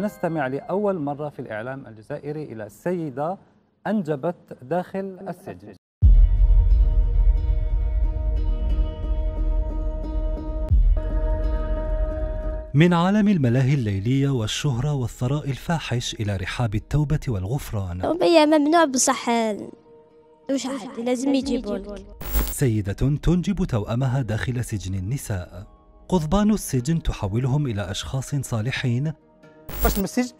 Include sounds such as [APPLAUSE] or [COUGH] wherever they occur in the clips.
سنستمع لأول مرة في الإعلام الجزائري إلى سيدة أنجبت داخل السجن من عالم الملاهي الليلية والشهرة والثراء الفاحش إلى رحاب التوبة والغفران هي ممنوع بصح وش عادي لازم يجيبونك سيدة تنجب توأمها داخل سجن النساء قضبان السجن تحولهم إلى أشخاص صالحين باش نمسج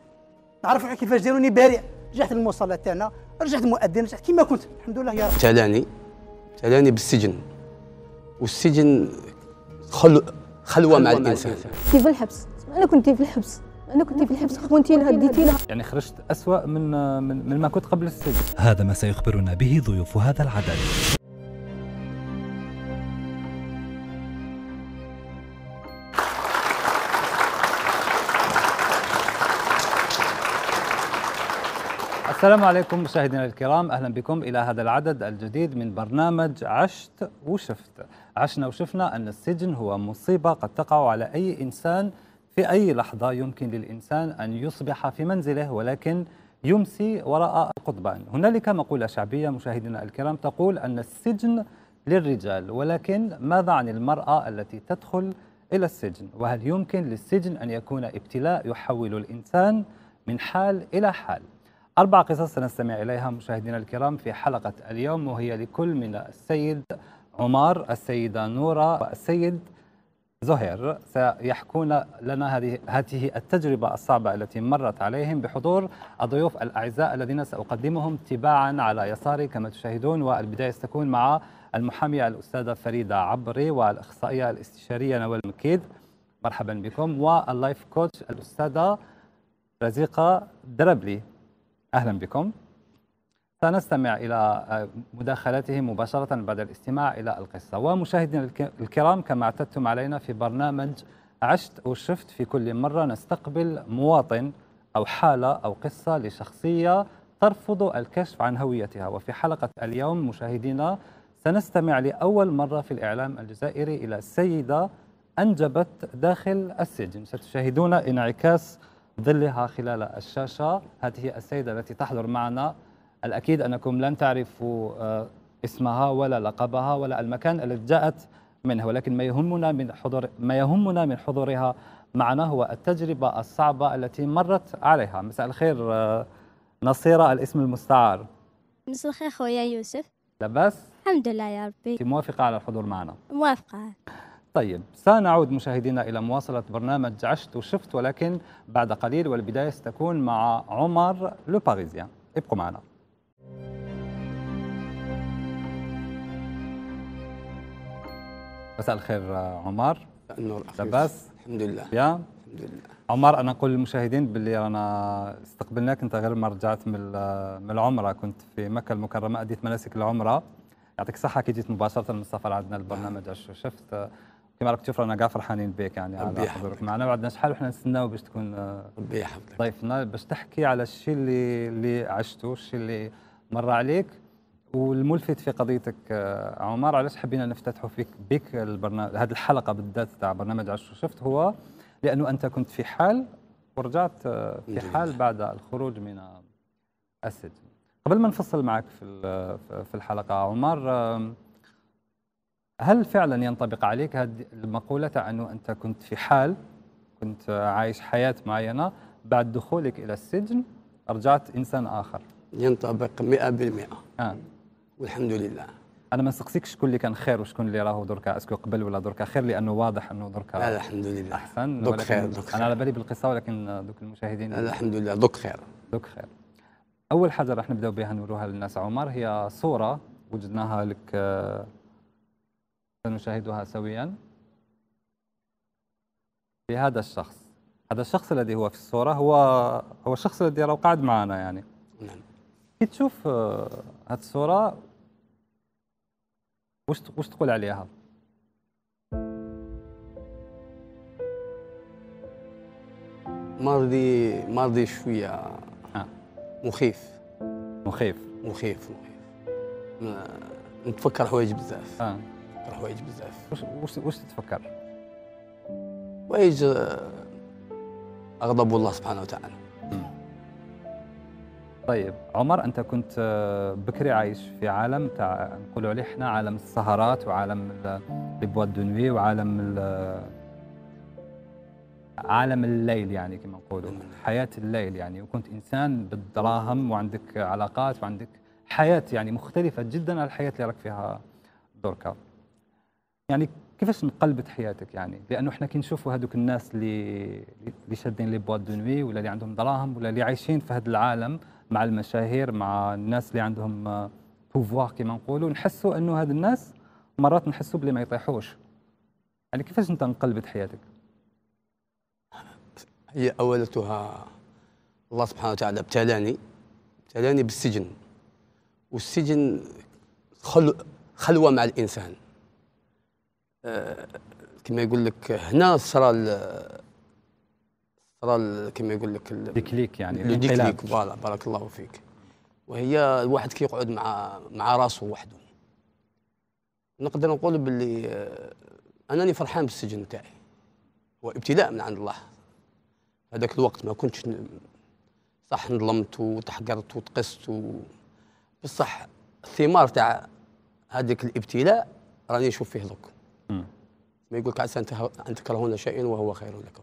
نعرف روحي كيفاش داروني بارع رجعت للمصلى تاعنا رجعت مؤذن رجعت كيما كنت الحمد لله يا رب تلاني تلاني بالسجن والسجن خل... خلوه مع الانسان كيف الحبس انا كنت في الحبس انا كنت في الحبس خونتي لها ديتي لها يعني خرجت اسوء من من ما كنت قبل السجن هذا ما سيخبرنا به ضيوف هذا العدد السلام عليكم مشاهدينا الكرام اهلا بكم الى هذا العدد الجديد من برنامج عشت وشفت عشنا وشفنا ان السجن هو مصيبه قد تقع على اي انسان في اي لحظه يمكن للانسان ان يصبح في منزله ولكن يمسي وراء القضبان هنالك مقوله شعبيه مشاهدينا الكرام تقول ان السجن للرجال ولكن ماذا عن المراه التي تدخل الى السجن وهل يمكن للسجن ان يكون ابتلاء يحول الانسان من حال الى حال أربع قصص سنستمع إليها مشاهدينا الكرام في حلقة اليوم وهي لكل من السيد عمر السيدة نورة والسيد زهير سيحكون لنا هذه هذه التجربة الصعبة التي مرت عليهم بحضور الضيوف الأعزاء الذين سأقدمهم تباعا على يساري كما تشاهدون والبداية ستكون مع المحامية الأستاذة فريدة عبري والأخصائية الاستشارية نوال مكيد مرحبا بكم واللايف كوتش الأستاذة رزيقة دربلي أهلا بكم سنستمع إلى آه، مداخلته مباشرة بعد الاستماع إلى القصة ومشاهدينا الكرام كما اعتدتم علينا في برنامج عشت وشفت في كل مرة نستقبل مواطن أو حالة أو قصة لشخصية ترفض الكشف عن هويتها وفي حلقة اليوم مشاهدينا سنستمع لأول مرة في الإعلام الجزائري إلى سيدة أنجبت داخل السجن ستشاهدون انعكاس ظلها خلال الشاشة هذه السيدة التي تحضر معنا الأكيد أنكم لن تعرفوا آه، اسمها ولا لقبها ولا المكان الذي جاءت منه ولكن ما يهمنا من حضور ما يهمنا من حضورها معنا هو التجربة الصعبة التي مرت عليها مساء الخير آه، نصيرة الاسم المستعار مساء الخير خويا يوسف لاباس الحمد لله يا ربي انت موافقة على الحضور معنا موافقة طيب سنعود مشاهدينا إلى مواصلة برنامج عشت وشفت ولكن بعد قليل والبداية ستكون مع عمر لوباريزيان ابقوا معنا مساء الخير عمر النور لاباس الحمد لله يا الحمد لله عمر انا نقول للمشاهدين باللي رانا استقبلناك انت غير ما رجعت من من العمره كنت في مكه المكرمه اديت مناسك العمره يعطيك الصحه كي جيت مباشره من السفر عندنا البرنامج نعم. شفت كما راك تشوف رانا كاع فرحانين بك يعني على حضورك معنا ما عندناش حال وحنا نستناو باش تكون آه، ربي يحفظك ضيفنا باش تحكي على الشيء اللي اللي عشته الشيء اللي مر عليك والملفت في قضيتك آه، عمر علاش حبينا نفتتحوا فيك بك البرنامج هذه الحلقه بالذات تاع برنامج عش وشفت هو لانه انت كنت في حال ورجعت آه، في حال بعد الخروج من السجن قبل ما نفصل معك في في الحلقه عمر هل فعلا ينطبق عليك هذه المقولة تاع أنه أنت كنت في حال كنت عايش حياة معينة بعد دخولك إلى السجن رجعت إنسان آخر ينطبق 100% آه. والحمد لله انا ما سقسيكش شكون اللي كان خير وشكون اللي راهو دركا اسكو قبل ولا دركا خير لانه واضح انه دركا لا الحمد لله احسن دوك خير دوك خير انا على بالي بالقصه ولكن دوك المشاهدين لا الحمد لله دوك خير دوك خير اول حاجه راح نبداو بها نوروها للناس عمر هي صوره وجدناها لك آه، سنشاهدها سويا لهذا الشخص هذا الشخص الذي هو في الصورة هو هو الشخص الذي راه قاعد معنا يعني نعم كي تشوف آه، هذه الصورة واش واش تقول عليها؟ مرضي مرضي شوية آه. مخيف مخيف مخيف مخيف آه، نتفكر حوايج بزاف آه. راه حوايج بزاف واش تتفكر؟ وايج آه، غضب الله سبحانه وتعالى طيب عمر انت كنت آه، بكري عايش في عالم تاع نقولوا عليه احنا عالم السهرات وعالم لي بواد دو نوي وعالم آه، عالم الليل يعني كما نقولوا حياه الليل يعني وكنت انسان بالدراهم وعندك علاقات وعندك حياه يعني مختلفه جدا عن الحياه اللي راك فيها دركا يعني كيفاش نقلبت حياتك يعني لانه احنا كنشوفوا هذوك الناس اللي اللي شادين لي بواد دو نوي ولا اللي عندهم دراهم ولا اللي عايشين في هذا العالم مع المشاهير مع الناس اللي عندهم بوفوار كما نقولوا نحسوا انه هاد الناس مرات نحسوا بلي ما يطيحوش يعني كيفاش انت انقلبت حياتك هي اولتها الله سبحانه وتعالى ابتلاني ابتلاني بالسجن والسجن خلو خلوه مع الانسان آه، كما يقول لك هنا صرا صرا كما يقول لك ديكليك يعني ديكليك فوالا بارك الله فيك وهي الواحد كيقعد مع مع راسه وحده نقدر نقول باللي آه، انني فرحان بالسجن تاعي هو ابتلاء من عند الله هذاك الوقت ما كنتش صح نظلمت وتحقرت وتقست بصح الثمار تاع هذاك الابتلاء راني نشوف فيه دوك ما يقولك عسى أن تكرهون شيئا وهو خير لكم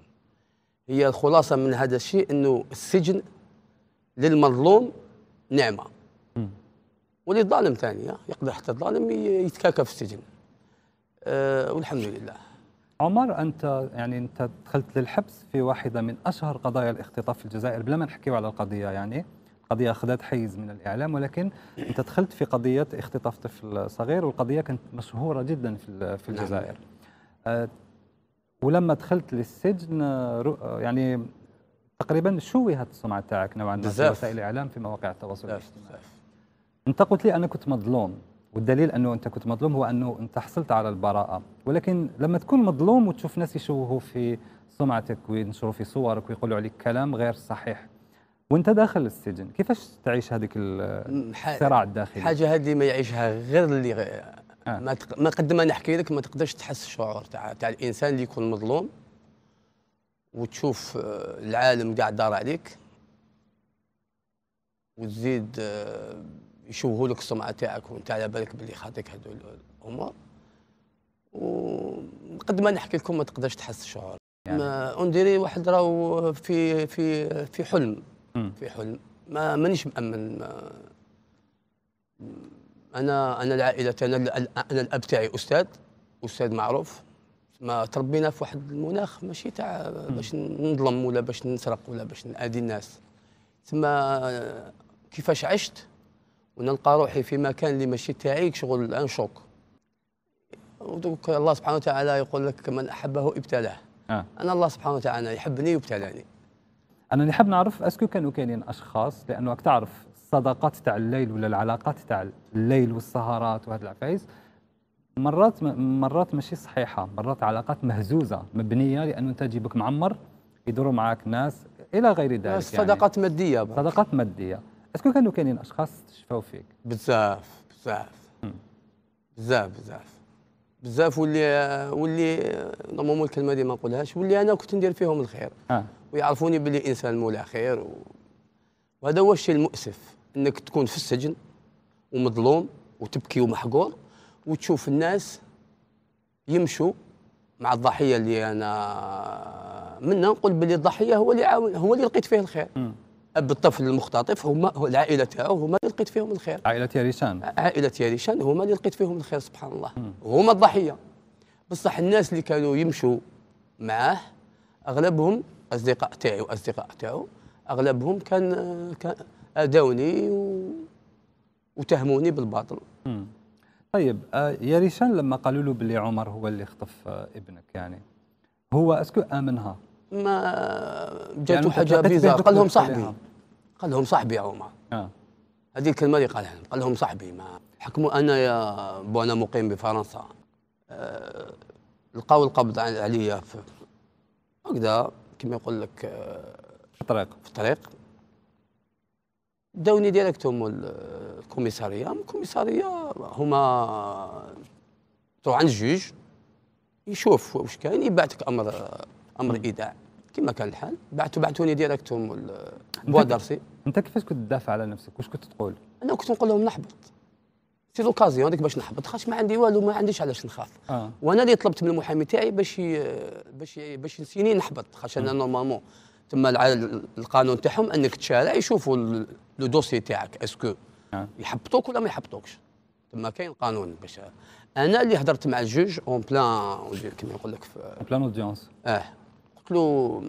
هي الخلاصة من هذا الشيء أنه السجن للمظلوم نعمة وللظالم ثاني يقدر حتى الظالم يتكاكى في السجن أه والحمد لله عمر انت يعني انت دخلت للحبس في واحده من اشهر قضايا الاختطاف في الجزائر بلا ما نحكيو على القضيه يعني القضيه اخذت حيز من الاعلام ولكن انت دخلت في قضيه اختطاف طفل صغير والقضيه كانت مشهوره جدا في في نعم. الجزائر نعم. آه، ولما دخلت للسجن آه، آه، يعني تقريبا شوهت السمعه تاعك نوعا ما في وسائل الاعلام في مواقع التواصل الاجتماعي انت قلت لي انا كنت مظلوم والدليل انه انت كنت مظلوم هو انه انت حصلت على البراءه ولكن لما تكون مظلوم وتشوف ناس يشوهوا في سمعتك وينشروا في صورك ويقولوا عليك كلام غير صحيح وانت داخل السجن كيفاش تعيش هذيك الصراع الداخلي حاجه هذه ما يعيشها غير اللي آه. ما تق... ما قد ما نحكي لك ما تقدرش تحس الشعور تاع تاع الانسان اللي يكون مظلوم وتشوف آه، العالم قاع دار عليك وتزيد آه، يشوهوا لك السمعه تاعك وانت على بالك باللي خاطيك هذو الامور وقد ما نحكي لكم ما تقدرش تحس الشعور يعني. ما واحد راهو في في في حلم م. في حلم ما مانيش مامن ما انا انا العائله انا انا الاب تاعي استاذ استاذ معروف ما تربينا في واحد المناخ ماشي تاع باش نظلم ولا باش نسرق ولا باش نادي الناس تما كيفاش عشت ونلقى روحي في مكان اللي ماشي تاعي شغل الان شوك ودوك الله سبحانه وتعالى يقول لك من احبه ابتلاه آه. انا الله سبحانه وتعالى يحبني وابتلاني انا اللي حاب نعرف اسكو كانوا كاينين اشخاص لانه راك تعرف الصداقات تاع الليل ولا العلاقات تاع الليل والسهرات وهذا العفايس مرات مرات ماشي صحيحه مرات علاقات مهزوزه مبنيه لانه انت جيبك معمر يدوروا معاك ناس الى غير ذلك يعني. صداقات ماديه بقى. صداقات ماديه اسكو كانوا كاينين اشخاص شفاو فيك بزاف بزاف بزاف بزاف بزاف واللي واللي نورمالمون الكلمه دي ما نقولهاش واللي انا كنت ندير فيهم الخير آه. ويعرفوني باللي انسان مولا خير و... وهذا هو الشيء المؤسف انك تكون في السجن ومظلوم وتبكي ومحقور وتشوف الناس يمشوا مع الضحيه اللي انا منا نقول باللي الضحيه هو اللي عاون هو اللي لقيت فيه الخير م. اب الطفل المختطف هما العائله تاعو هما اللي لقيت فيهم الخير عائله ريشان عائله ريشان هما اللي لقيت فيهم الخير سبحان الله هما الضحيه بصح الناس اللي كانوا يمشوا معاه اغلبهم اصدقاء تاعي واصدقاء تاعو اغلبهم كان كان اداوني و... وتهموني بالباطل طيب آه، يا ريشان لما قالوا له بلي عمر هو اللي خطف آه، ابنك يعني هو اسكو امنها ما جاتو يعني حاجه بيزار قال لهم صاحبي قال لهم صاحبي يا عمر آه. هذه الكلمه اللي قالها قال لهم صاحبي ما حكموا انا يا بو انا مقيم بفرنسا آه لقاو القبض عليا هكذا كما يقول لك آه في الطريق في الطريق داوني ديريكتوم الكوميساريه الكوميساريه هما تروح عند الجوج يشوف واش كاين يبعثك امر امر ايداع كما كان الحال بعثوا بعثوني ديريكتوم بوا دارسي انت كيفاش كنت تدافع على نفسك واش كنت تقول انا كنت نقول لهم نحبط سي لوكازيون هذيك باش نحبط خاطرش ما عندي والو ما عنديش علاش نخاف آه. وانا اللي طلبت من المحامي تاعي باش باش باش نسيني نحبط خاطرش انا نورمالمون تما القانون تاعهم انك تشارع يشوفوا لو دوسي تاعك اسكو يحبطوك ولا ما يحبطوكش تما كاين قانون باش انا اللي هضرت مع الجوج اون بلان كيما يقول لك اون بلان اودينس اه قلت له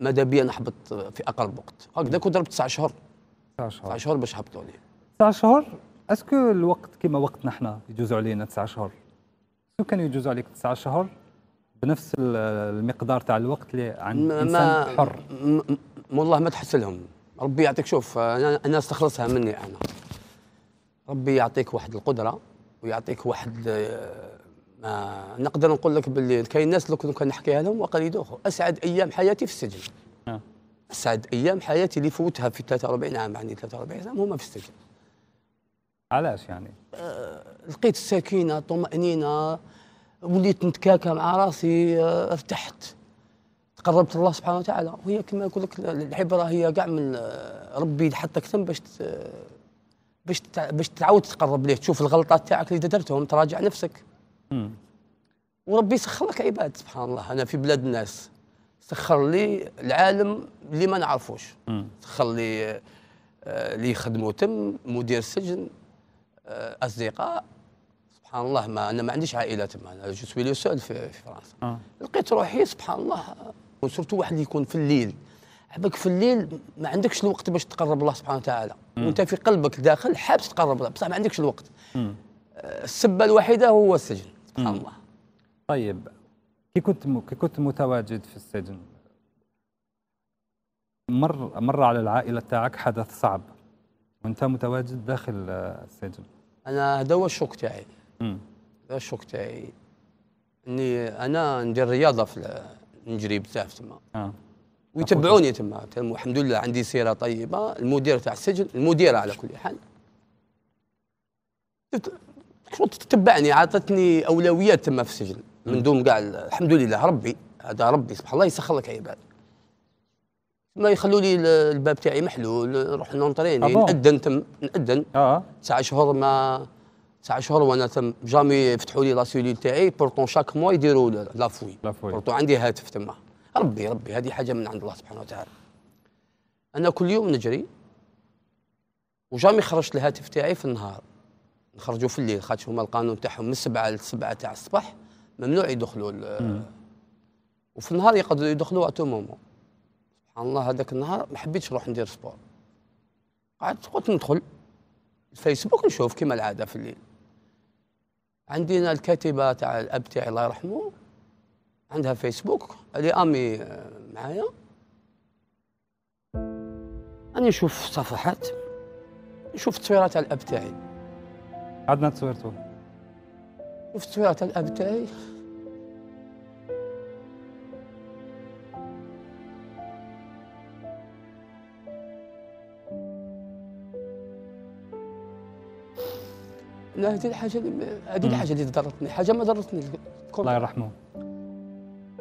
ماذا بيا نحبط في اقرب وقت هكذا كنت ضربت تسع شهور تسع شهور تسع شهور باش حبطوني تسع شهور اسكو الوقت كيما وقتنا احنا يجوزوا علينا تسع شهور شو كان يجوز عليك تسع شهور بنفس المقدار تاع الوقت اللي عند انسان حر والله ما تحس لهم ربي يعطيك شوف انا استخلصها مني انا ربي يعطيك واحد القدره ويعطيك واحد آه، ما نقدر نقول لك باللي كاين ناس لو كنت نحكيها لهم يدوخوا اسعد ايام حياتي في السجن نعم. اسعد ايام حياتي اللي فوتها في 43 عام عندي 43 عام هما في السجن علاش يعني؟ آه، لقيت السكينه الطمانينه وليت نتكاكى مع راسي آه، ارتحت تقربت الله سبحانه وتعالى وهي كما يقول لك العبره هي كاع من آه، ربي حطك ثم باش آه، باش باش تعاود تقرب ليه تشوف الغلطات تاعك اللي درتهم تراجع نفسك م. وربي سخر لك عباد سبحان الله انا في بلاد الناس سخر لي العالم اللي ما نعرفوش سخر لي اللي يخدموا تم مدير السجن اصدقاء سبحان الله ما انا ما عنديش عائله تما انا جو سوي لو سول في, في فرنسا آه. لقيت روحي سبحان الله آه، وسورتو واحد يكون في الليل عبك في الليل ما عندكش الوقت باش تقرب الله سبحانه وتعالى وانت في قلبك داخل حابس تقرب الله بصح ما عندكش الوقت مم. آه، السبه الوحيده هو السجن سبحان الله طيب كي كنت م... كي كنت متواجد في السجن مر مر على العائله تاعك حدث صعب وانت متواجد داخل آه، السجن انا هذا هو الشوك تاعي شوك تاعي اني انا ندير رياضه في نجري بزاف تما آه. ويتبعوني تما الحمد لله عندي سيره طيبه المدير تاع السجن المديره على كل حال تتبعني عطتني اولويات تما في السجن من دون كاع الحمد لله ربي هذا ربي سبحان الله يسخر لك عباد ما يخلوا لي الباب تاعي محلول نروح نونطريني آه، نأذن تم نأذن آه. تسع شهور ما تسع شهور وانا تم جامي يفتحوا لي لا سيلول تاعي بورتون شاك موا يديروا لا فوي بورتون عندي هاتف تما ربي ربي هذه حاجه من عند الله سبحانه وتعالى انا كل يوم نجري وجامي خرجت الهاتف تاعي في النهار نخرجوا في الليل خاطر هما القانون تاعهم من سبعه للسبعه تاع الصباح ممنوع يدخلوا وفي النهار يقدروا يدخلوا اتو مومون سبحان الله هذاك النهار ما حبيتش نروح ندير سبور قعدت قلت ندخل الفيسبوك نشوف كما العاده في الليل عندنا الكاتبة تاع الأب تاعي الله يرحمه عندها فيسبوك اللي أمي آه، معايا أنا نشوف صفحات نشوف تصويرات تاع الأب تاعي عندنا تصويرته شفت تصويرات الأب تاعي لا هذه الحاجه هذه الحاجه اللي ضرتني حاجه ما ضرتني الله يرحمه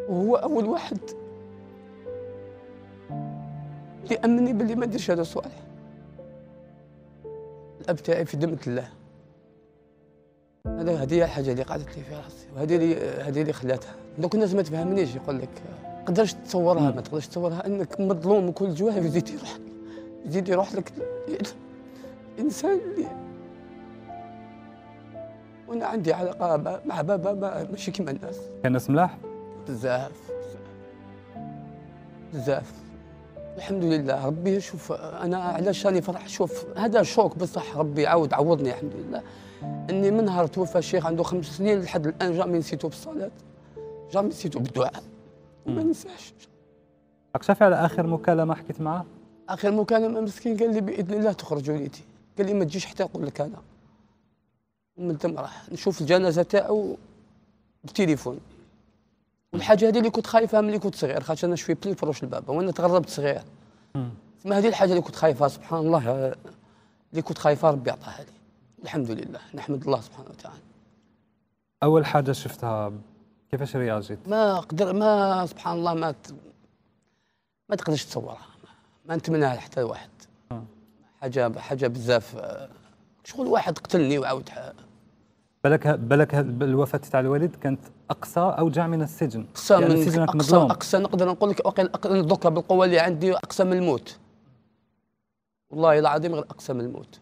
وهو اول واحد اللي امني باللي ما نديرش هذا الصالح الاب تاعي في ذمه الله هذا هذه هي الحاجه اللي قعدت لي في راسي وهذه اللي هذه اللي خلاتها دوك الناس ما تفهمنيش يقول لك تقدرش تصورها ما تقدرش تصورها انك مظلوم وكل جواه يروح يزيد يروح لك الانسان اللي وانا عندي علاقه مع بابا ماشي كيما الناس كان ناس ملاح بزاف بزاف الحمد لله ربي شوف انا علاش راني فرح شوف هذا شوك بصح ربي عاود عوضني الحمد لله اني من نهار توفى الشيخ عنده خمس سنين لحد الان جامي نسيتو بالصلاه جامي نسيتو بالدعاء وما ننساش شافي على اخر مكالمه حكيت معاه اخر مكالمه مسكين قال لي باذن الله تخرج وليدي قال لي ما تجيش حتى نقول لك انا من راح نشوف الجنازة تاعو بالتليفون والحاجه هذه اللي كنت خايفها ملي كنت صغير خاطر انا شوي بلي فروش الباب وانا تغربت صغير ما هذه الحاجه اللي كنت خايفها سبحان الله اللي كنت خايفها ربي عطاها لي الحمد لله نحمد الله سبحانه وتعالى اول حاجه شفتها كيفاش رياجيت ما قدر ما سبحان الله ما ت... ما تقدرش تصورها ما نتمناها حتى واحد حاجه حاجه بزاف شغل واحد قتلني وعاود بالك بالك الوفاه تاع الوالد كانت اقصى اوجع من السجن اقصى يعني من السجن اقصى مظلوم. اقصى نقدر نقول لك اوكي دوكا بالقوه اللي عندي اقصى من الموت والله العظيم غير اقصى من الموت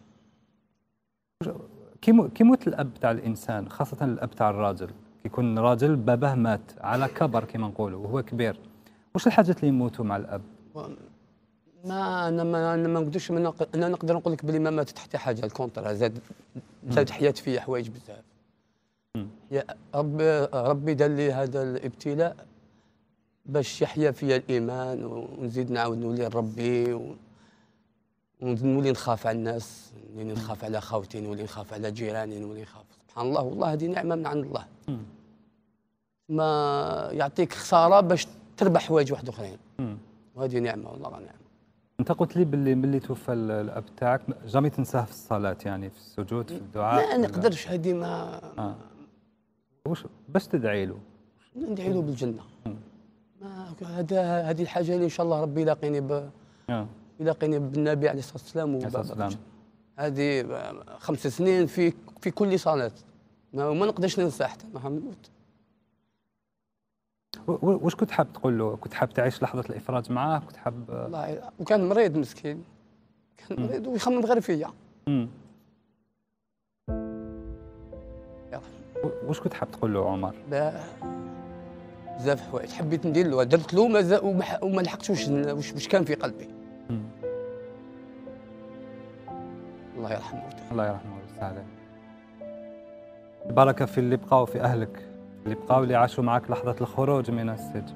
كي موت الاب تاع الانسان خاصه الاب تاع الراجل يكون راجل باباه مات على كبر كما نقولوا وهو كبير واش الحاجات اللي يموتوا مع الاب ما انا ما انا ما نقدرش انا نقدر نقول لك بلي ما ماتت حتى حاجه الكونتر زاد زاد حيات فيا حوايج بزاف يا رب ربي دار لي هذا الابتلاء باش يحيا فيا الايمان ونزيد نعاود نولي لربي ونولي نخاف على الناس نولي نخاف على خوتي نولي نخاف على جيراني نولي نخاف سبحان الله والله هذه نعمه من عند الله ما يعطيك خساره باش تربح حوايج واحد اخرين وهذه نعمه والله نعمه انت قلت لي باللي ملي توفى الاب تاعك جامي تنساه في الصلاه يعني في السجود في الدعاء لا نقدرش هذه ما آه. وش بس تدعي له ندعي له بالجنه ما هذه الحاجه اللي ان شاء الله ربي يلاقيني ب آه. يلاقيني بالنبي عليه الصلاه والسلام وبالجنه هذه خمس سنين في في كل صلاه ما, ما نقدرش ننسى حتى ما نموت واش كنت حاب تقول له كنت حاب تعيش لحظه الافراج معاه كنت حاب والله وكان مريض مسكين كان مريض ويخمم غير فيا واش كنت حاب تقول له عمر؟ بزاف حوايج حبيت ندير له درت له وما لحقتش واش واش كان في قلبي الله يرحمه الله يرحمه ويسعدك. البركه في اللي بقاو في اهلك اللي بقاو اللي عاشوا معك لحظه الخروج من السجن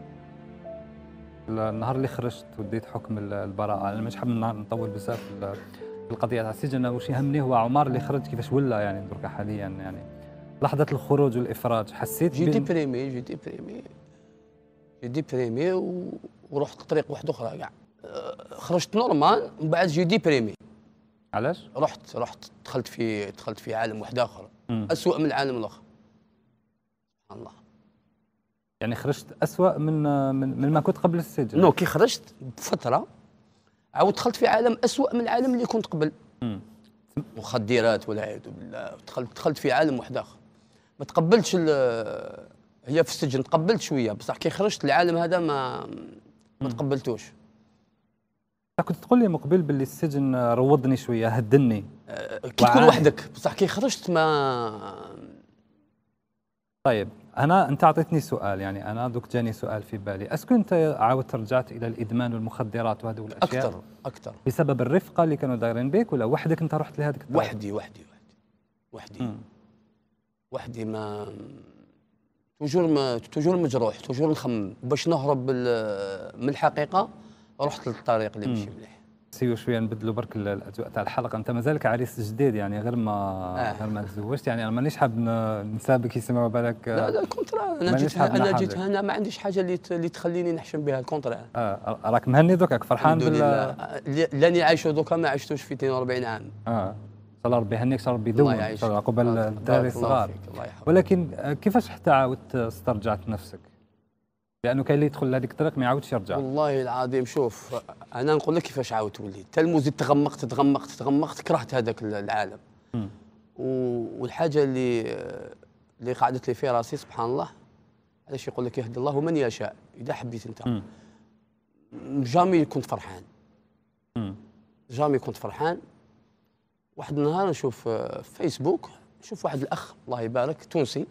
النهار اللي خرجت وديت حكم البراءه انا مش حاب نطول بزاف في القضيه تاع السجن واش يهمني هو عمر اللي خرج كيفاش ولا يعني درك حاليا يعني لحظه الخروج والافراج حسيت جي ديبريمي جي ديبريمي جي ديبريمي و... ورحت لطريق واحد اخرى كاع أه، خرجت نورمال من بعد جي ديبريمي علاش رحت رحت دخلت في دخلت في عالم واحد اخر أسوأ من العالم الاخر سبحان الله يعني خرجت أسوأ من من, من ما كنت قبل السجن نو كي خرجت بفتره عاود دخلت في عالم أسوأ من العالم اللي كنت قبل مخدرات والعياذ بالله دخلت دخلت في عالم واحد اخر ما تقبلتش هي في السجن تقبلت شويه بصح كي خرجت العالم هذا ما ما تقبلتوش كنت تقول لي مقبل باللي السجن روضني شويه هدني أه، كي تكون وحدك بصح كي خرجت ما طيب انا انت اعطيتني سؤال يعني انا دوك جاني سؤال في بالي اسكو انت عاودت رجعت الى الادمان والمخدرات وهذو الاشياء اكثر اكثر بسبب الرفقه اللي كانوا دايرين بك ولا وحدك انت رحت لهذيك وحدي وحدي وحدي وحدي وحدي ما توجور ما توجور مجروح توجور نخمم باش نهرب من الحقيقه رحت للطريق اللي ماشي مليح سيو شويه نبدلوا برك الاجواء تاع الحلقه انت مازالك عريس جديد يعني غير ما آه. غير ما تزوجت يعني انا مانيش حاب نسابك يسمعوا بالك لا لا الكونترا انا جيت انا جيت هنا ما عنديش حاجه اللي تخليني نحشم بها الكونترا اه راك مهني دوكاك فرحان بال لاني عايشه دوكا ما عشتوش في 42 عام اه الله ربي يهنيك صار ربي يدوم عقبال الدراري الصغار ولكن كيفاش حتى عاودت استرجعت نفسك؟ لانه كاين اللي يدخل لهذيك الطريق ما يعاودش يرجع والله العظيم شوف انا نقول لك كيفاش عاودت وليت المزيد تغمقت تغمقت تغمقت كرهت هذاك العالم و... والحاجه اللي اللي قعدت لي في راسي سبحان الله علاش يقول لك يهدي الله من يشاء اذا حبيت انت جامي كنت فرحان جامي كنت فرحان واحد النهار نشوف آه، فيسبوك نشوف واحد الاخ الله يبارك تونسي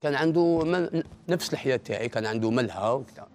كان عنده نفس الحياه تاعي كان عنده ملهى وكذا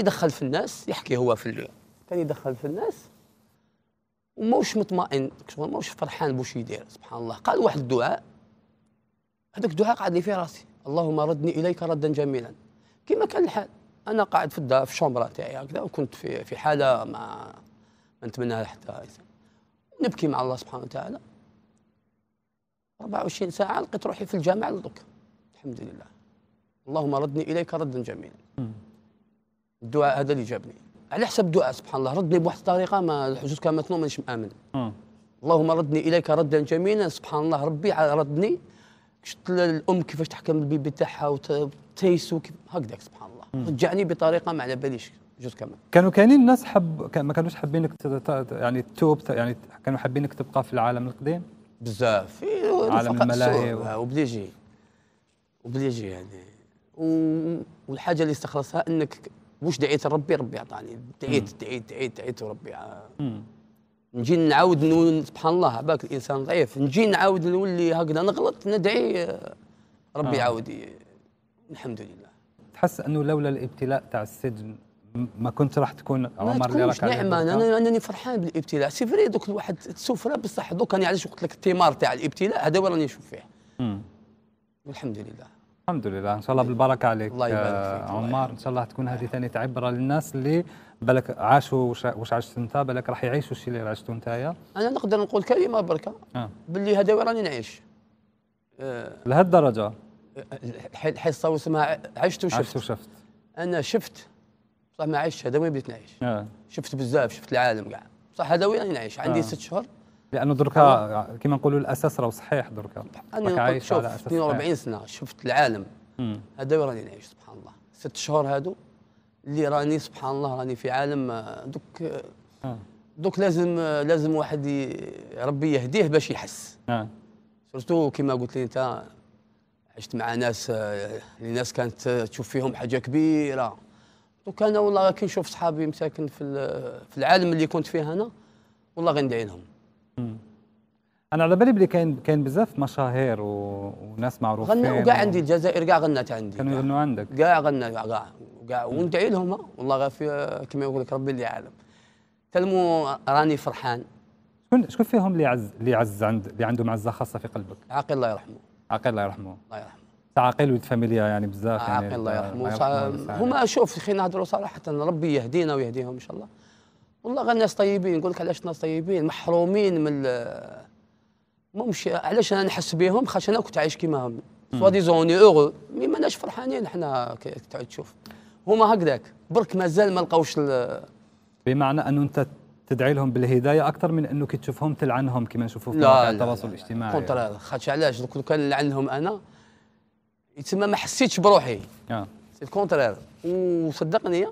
يدخل في الناس يحكي هو في كان يدخل في الناس وموش مطمئن موش فرحان بوش يدير سبحان الله قال واحد الدعاء هذاك الدعاء قعد لي في راسي اللهم ردني اليك ردا جميلا كما كان الحال انا قاعد في الدار في الشومبرا تاعي هكذا وكنت في في حاله ما ما نتمناها حتى نبكي مع الله سبحانه وتعالى 24 ساعه لقيت روحي في الجامع الحمد لله اللهم ردني اليك ردا جميلا الدعاء هذا اللي جابني على حسب الدعاء سبحان الله ردني بواحد الطريقه ما الحجوز كما مثلا مانيش مامن آه. اللهم ردني اليك ردا جميلا سبحان الله ربي ردني شفت الام كيفاش تحكم البيبي تاعها وتيسو هكذاك سبحان الله رجعني بطريقه ما على باليش جوز كمان كانوا كاينين الناس حب كان ما كانوش حابينك يعني تتوب يعني كانوا حابينك تبقى في العالم القديم بزاف عالم الملاهي آه، وبليجي وبليجي يعني والحاجه اللي استخلصها انك مش دعيت ربي ربي اعطاني دعيت دعيت دعيت دعيت وربي آه. نجي نعاود نقول سبحان الله عباك الانسان ضعيف نجي نعاود نولي هكذا نغلط ندعي آه، ربي آه. يعاود الحمد لله تحس انه لولا الابتلاء تاع السجن ما كنت راح تكون عمر اللي راك نعمه انا انني فرحان بالابتلاء سي فري دوك الواحد تسوفرا بصح دوك انا علاش قلت لك الثمار تاع الابتلاء هذا هو راني نشوف فيه والحمد لله الحمد لله ان شاء الله بالبركه عليك الله يبارك آه، فيك عمار ان شاء الله تكون هذه ثاني عبره للناس اللي بالك عاشوا واش عشت انت بالك راح يعيشوا الشيء اللي عشته نتايا انا نقدر نقول كلمه بركه آه. باللي هذا راني نعيش آه لهالدرجه الحصه واسمها عشت وشفت عشت وشفت انا شفت صح ما عشت هذا وين بديت نعيش آه. شفت بزاف شفت العالم كاع صح هذا وين راني نعيش عندي آه. ست شهور لانه دركا كما نقولوا الاساس راه صحيح دركا انا شوف 42 سنه شفت العالم هذا وين راني نعيش سبحان الله ست شهور هادو اللي راني سبحان الله راني في عالم آه، دوك آه، آه. دوك لازم لازم واحد ربي يهديه باش يحس سورتو كما قلت لي انت عشت مع ناس الناس يعني كانت تشوف فيهم حاجه كبيره دوك انا والله كنشوف صحابي مساكن في في العالم اللي كنت فيه انا والله غندعي لهم انا على بالي بلي كاين كاين بزاف مشاهير و... وناس معروفين غنى وقاع عندي الجزائر كاع غنت عندي كانوا يغنوا عندك كاع غنى كاع كاع وندعي لهم والله غير في كما يقول لك ربي اللي عالم تلمو راني فرحان شكون شكون فيهم اللي عز اللي عز عند اللي عندهم عزه خاصه في قلبك عاقل الله يرحمه عاقل الله يرحمه الله يرحمه عاقل ولد فاميليا يعني بزاف يعني عاقل الله يرحمه هما شوف خلينا نهضروا صراحه ربي يهدينا ويهديهم ان شاء الله والله غير الناس طيبين نقول لك علاش الناس طيبين محرومين من مش علاش انا نحس بهم خاطر انا كنت عايش كيماهم سوا دي زوني اوغو مي ماناش فرحانين حنا تعود تشوف هما هكذاك برك مازال ما لقاوش بمعنى انه انت تدعي لهم بالهدايه اكثر من انه كي تشوفهم تلعنهم كما نشوفوا في مواقع التواصل الاجتماعي كونترير خاطر علاش لو كان لعنهم انا تسمى ما حسيتش بروحي اه الكونترير وصدقني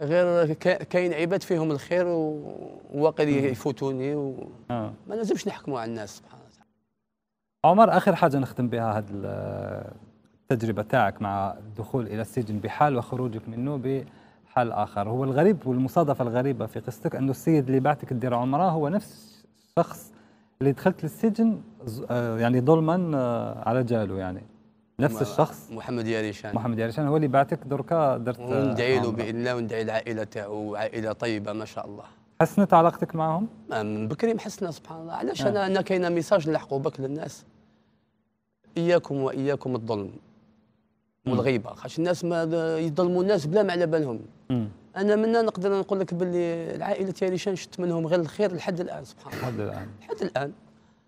غير كاين عباد فيهم الخير وواقد يفوتوني آه. ما لازمش نحكموا على الناس سبحان الله عمر اخر حاجه نختم بها هذه التجربه تاعك مع الدخول الى السجن بحال وخروجك منه بحال اخر هو الغريب والمصادفه الغريبه في قصتك انه السيد اللي بعتك الدير عمره هو نفس الشخص اللي دخلت للسجن آه، يعني ظلما آه، على جاله يعني نفس الشخص محمد ياريشان محمد ياريشان هو اللي بعتك دركا درت وندعي له باذن الله وندعي لعائلته وعائله طيبه ما شاء الله حسنت علاقتك معهم؟ من بكري محسنه سبحان الله علاش آه. انا انا كاينه ميساج نلحقوا بك للناس اياكم واياكم الظلم والغيبه خاش الناس ما يظلموا الناس بلا ما على بالهم انا منا نقدر نقول لك باللي العائله تاعي شفت منهم غير الخير لحد الان سبحان الله لحد الان لحد الان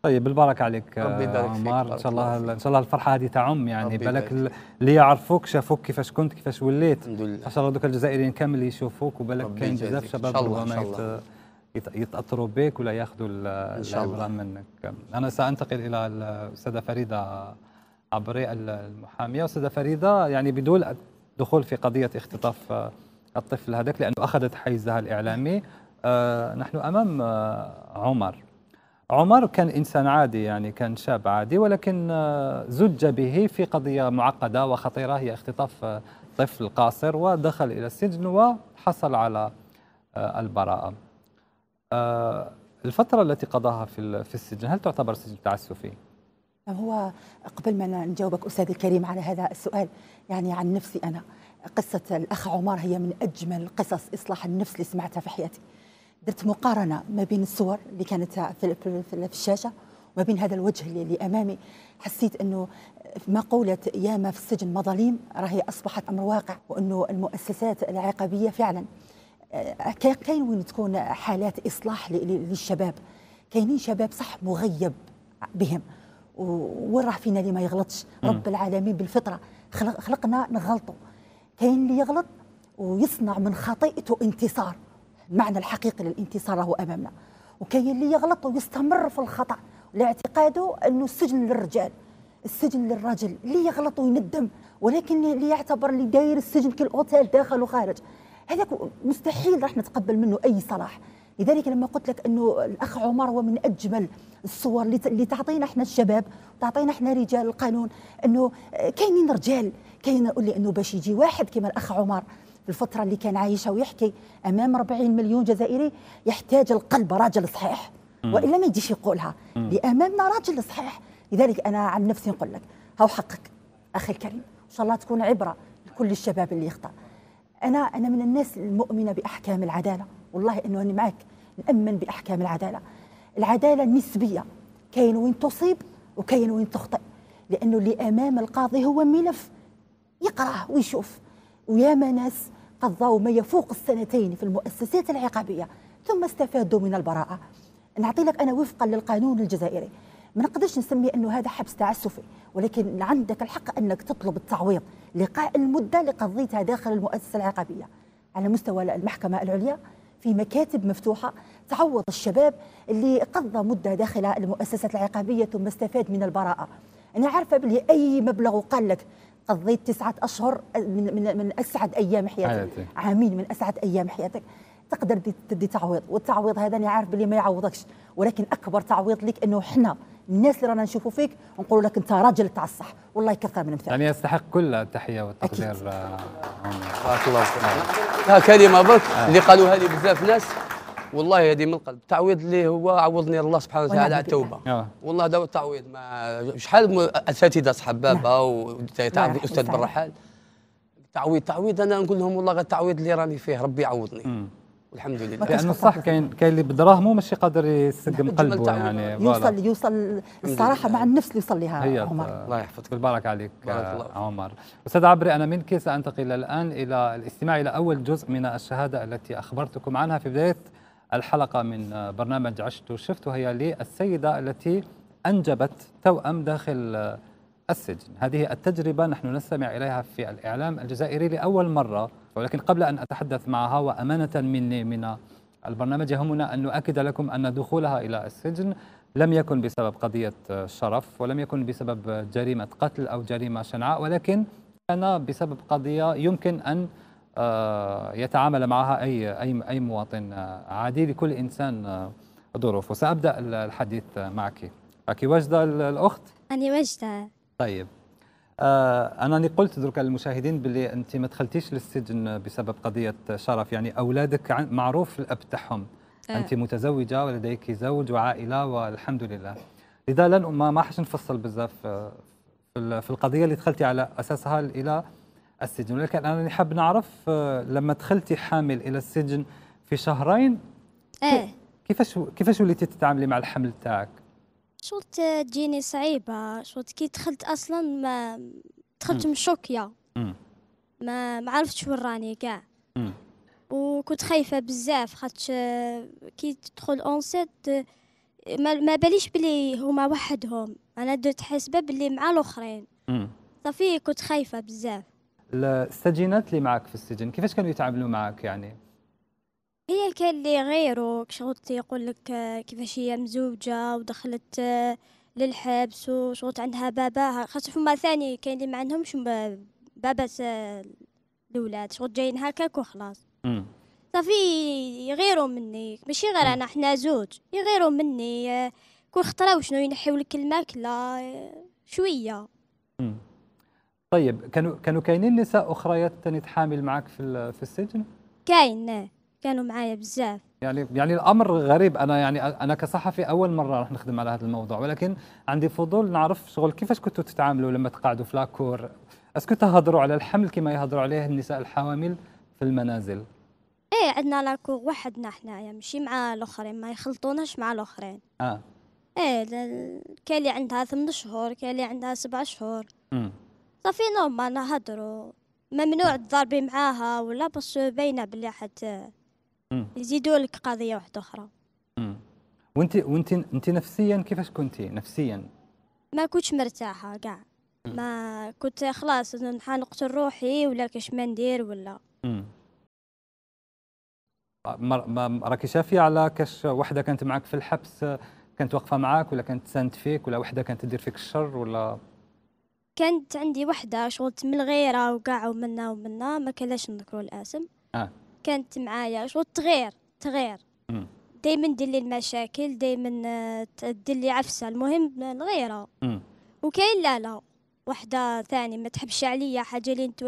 طيب البركة عليك ربي يبارك آه، عمار ان شاء الله ان شاء الله الفرحه هذه تعم يعني بالك اللي يعرفوك شافوك كيفاش كنت كيفاش وليت ان شاء الله دوك الجزائريين كامل يشوفوك وبالك كاين بزاف شباب ربما يتاثروا بك ولا ياخذوا العبره منك انا سانتقل الى الاستاذه فريده عبري المحاميه استاذه فريده يعني بدون دخول في قضيه اختطاف آه، الطفل هذاك لانه اخذت حيزها الاعلامي آه، نحن امام عمر عمر كان إنسان عادي يعني كان شاب عادي ولكن آه، زج به في قضية معقدة وخطيرة هي اختطاف آه، طفل قاصر ودخل إلى السجن وحصل على آه، البراءة الفترة التي قضاها في في السجن هل تعتبر سجن تعسفي؟ هو قبل ما نجاوبك أستاذ الكريم على هذا السؤال يعني عن نفسي أنا قصة الأخ عمر هي من أجمل قصص إصلاح النفس اللي سمعتها في حياتي درت مقارنه ما بين الصور اللي كانت في, في الشاشه وما بين هذا الوجه اللي امامي حسيت انه مقولة ياما في السجن مظاليم راهي أصبحت أمر واقع وأنه المؤسسات العقابية فعلا آه، كاين وين تكون حالات إصلاح للشباب كاينين شباب صح مغيب بهم وين راه فينا اللي ما يغلطش رب العالمين بالفطرة خلقنا نغلطوا كاين اللي يغلط ويصنع من خطيئته انتصار المعنى الحقيقي للانتصار هو امامنا وكاين اللي يغلط ويستمر في الخطا لاعتقاده انه السجن للرجال السجن للرجل اللي يغلط ويندم ولكن اللي يعتبر اللي داير السجن كالاوتيل داخل وخارج هذاك مستحيل راح نتقبل منه اي صلاح لذلك لما قلت لك انه الاخ عمر هو من اجمل الصور اللي تعطينا احنا الشباب تعطينا احنا رجال القانون انه كاينين رجال كاين يقول لي انه باش يجي واحد كما الاخ عمر الفترة اللي كان عايشها ويحكي أمام 40 مليون جزائري يحتاج القلب راجل صحيح وإلا ما يجيش يقولها لأمامنا راجل صحيح لذلك أنا عن نفسي نقول لك هاو حقك أخي الكريم إن شاء الله تكون عبرة لكل الشباب اللي يخطأ أنا أنا من الناس المؤمنة بأحكام العدالة والله أنه أنا معك نأمن بأحكام العدالة العدالة النسبية كاين وين تصيب وكاين وين تخطئ لأنه اللي أمام القاضي هو ملف يقراه ويشوف وياما ناس قضوا ما يفوق السنتين في المؤسسات العقابية ثم استفادوا من البراءة نعطي لك أنا وفقا للقانون الجزائري ما نقدرش نسمي أنه هذا حبس تعسفي ولكن عندك الحق أنك تطلب التعويض لقاء المدة اللي قضيتها داخل المؤسسة العقابية على مستوى المحكمة العليا في مكاتب مفتوحة تعوض الشباب اللي قضى مدة داخل المؤسسة العقابية ثم استفاد من البراءة أنا عارفة بلي أي مبلغ قال لك قضيت تسعة أشهر من, من, من أسعد أيام حياتك حياتي. عامين من أسعد أيام حياتك تقدر تدي تعويض والتعويض هذا أنا عارف باللي ما يعوضكش ولكن أكبر تعويض لك أنه إحنا الناس اللي رانا نشوفوا فيك نقولوا لك أنت راجل تاع الصح والله يكثر من مثالك يعني يستحق كل التحية والتقدير آه، بارك الله فيك آه. كلمة برك آه. اللي قالوها لي بزاف ناس والله هذه من القلب تعويض اللي هو عوضني الله سبحانه وتعالى على التوبه آه. والله هذا التعويض ما شحال اساتذه حبابه نعم. وتعرف نعم، الاستاذ نعم. بالرحال تعويض تعويض انا نقول لهم والله غير التعويض اللي راني فيه ربي يعوضني والحمد الحمد لله لانه صح كاين كاين اللي بدراهمه ماشي قادر يسقم قلبه يعني يوصل يوصل الصراحه مع النفس اللي يوصل لها عمر الله يحفظك بالبركه عليك بارك آه، عمر استاذ عبري انا منك سانتقل الان الى الاستماع الى اول جزء من الشهاده التي اخبرتكم عنها في بدايه الحلقة من برنامج عشت وشفت وهي للسيدة التي أنجبت توأم داخل السجن هذه التجربة نحن نستمع إليها في الإعلام الجزائري لأول مرة ولكن قبل أن أتحدث معها وأمانة مني من البرنامج يهمنا أن نؤكد لكم أن دخولها إلى السجن لم يكن بسبب قضية شرف ولم يكن بسبب جريمة قتل أو جريمة شنعاء ولكن كان بسبب قضية يمكن أن آه، يتعامل معها أي أي أي مواطن آه، عادي لكل إنسان آه، ظروف وسأبدأ الحديث معك معك وجدة الأخت طيب. أنا وجدة طيب أنا قلت درك للمشاهدين باللي أنت ما دخلتيش للسجن بسبب قضية شرف يعني أولادك معروف الأب تاعهم أه. أنت متزوجة ولديك زوج وعائلة والحمد لله لذا لن ما حش نفصل بزاف في القضية اللي دخلتي على أساسها إلى السجن ولكن أنا اللي حاب نعرف آه، لما دخلتي حامل إلى السجن في شهرين إيه كيفاش كيفاش وليتي تتعاملي مع الحمل تاعك؟ شوط تجيني صعيبة شوط كي دخلت أصلا ما دخلت مشوكية ما ما عرفتش وين راني كاع وكنت خايفة بزاف خاطش آه، كي تدخل أونسيت آه، ما, ما باليش بلي هما وحدهم أنا درت حسبة بلي مع الآخرين صافي كنت خايفة بزاف السجينات اللي معك في السجن كيفاش كانوا يتعاملوا معك يعني هي كان اللي غيروا شغلت يقول لك كيفاش هي مزوجة ودخلت للحبس وشغلت عندها باباها خاصة فما ثاني كاين اللي ما عندهمش بابا الأولاد شغل جايين هكاك وخلاص صافي يغيروا مني ماشي غير انا حنا زوج يغيروا مني كل خطره وشنو ينحيوا لك الماكله شويه طيب كانوا كانوا كاينين نساء اخريات ثاني تحامل معك في في السجن؟ كاين نعم. كانوا معايا بزاف يعني يعني الامر غريب انا يعني انا كصحفي اول مره راح نخدم على هذا الموضوع ولكن عندي فضول نعرف شغل كيفاش كنتوا تتعاملوا لما تقعدوا في لاكور اسكو تهضروا على الحمل كما يهضروا عليه النساء الحوامل في المنازل ايه عندنا لاكور وحدنا حنايا ماشي مع الاخرين ما يخلطوناش مع الاخرين اه ايه كاين اللي عندها ثمان شهور كاين اللي عندها سبع شهور امم صافي نورمال نهضروا ممنوع تضربي معاها ولا بس باينه بلي حت يزيدوا لك قضيه واحده اخرى وانت وانت انت نفسيا كيفاش كنتي نفسيا ما كنتش مرتاحه كاع ما كنت خلاص نقتل روحي ولا كاش ما ندير ولا مم. ما راكي شافيه على كاش وحده كانت معك في الحبس كانت واقفه معك ولا كانت تساند فيك ولا وحده كانت تدير فيك الشر ولا كانت عندي وحده شغل الغيرة وكاع ومنا ومنا ما كلاش نذكروا الاسم آه. كانت معايا شغل تغير تغير دائما دير لي المشاكل دائما آه، دير لي عفسه المهم الغيرة وكاين لا لا وحده ثانية ما تحبش عليا حاجه اللي انت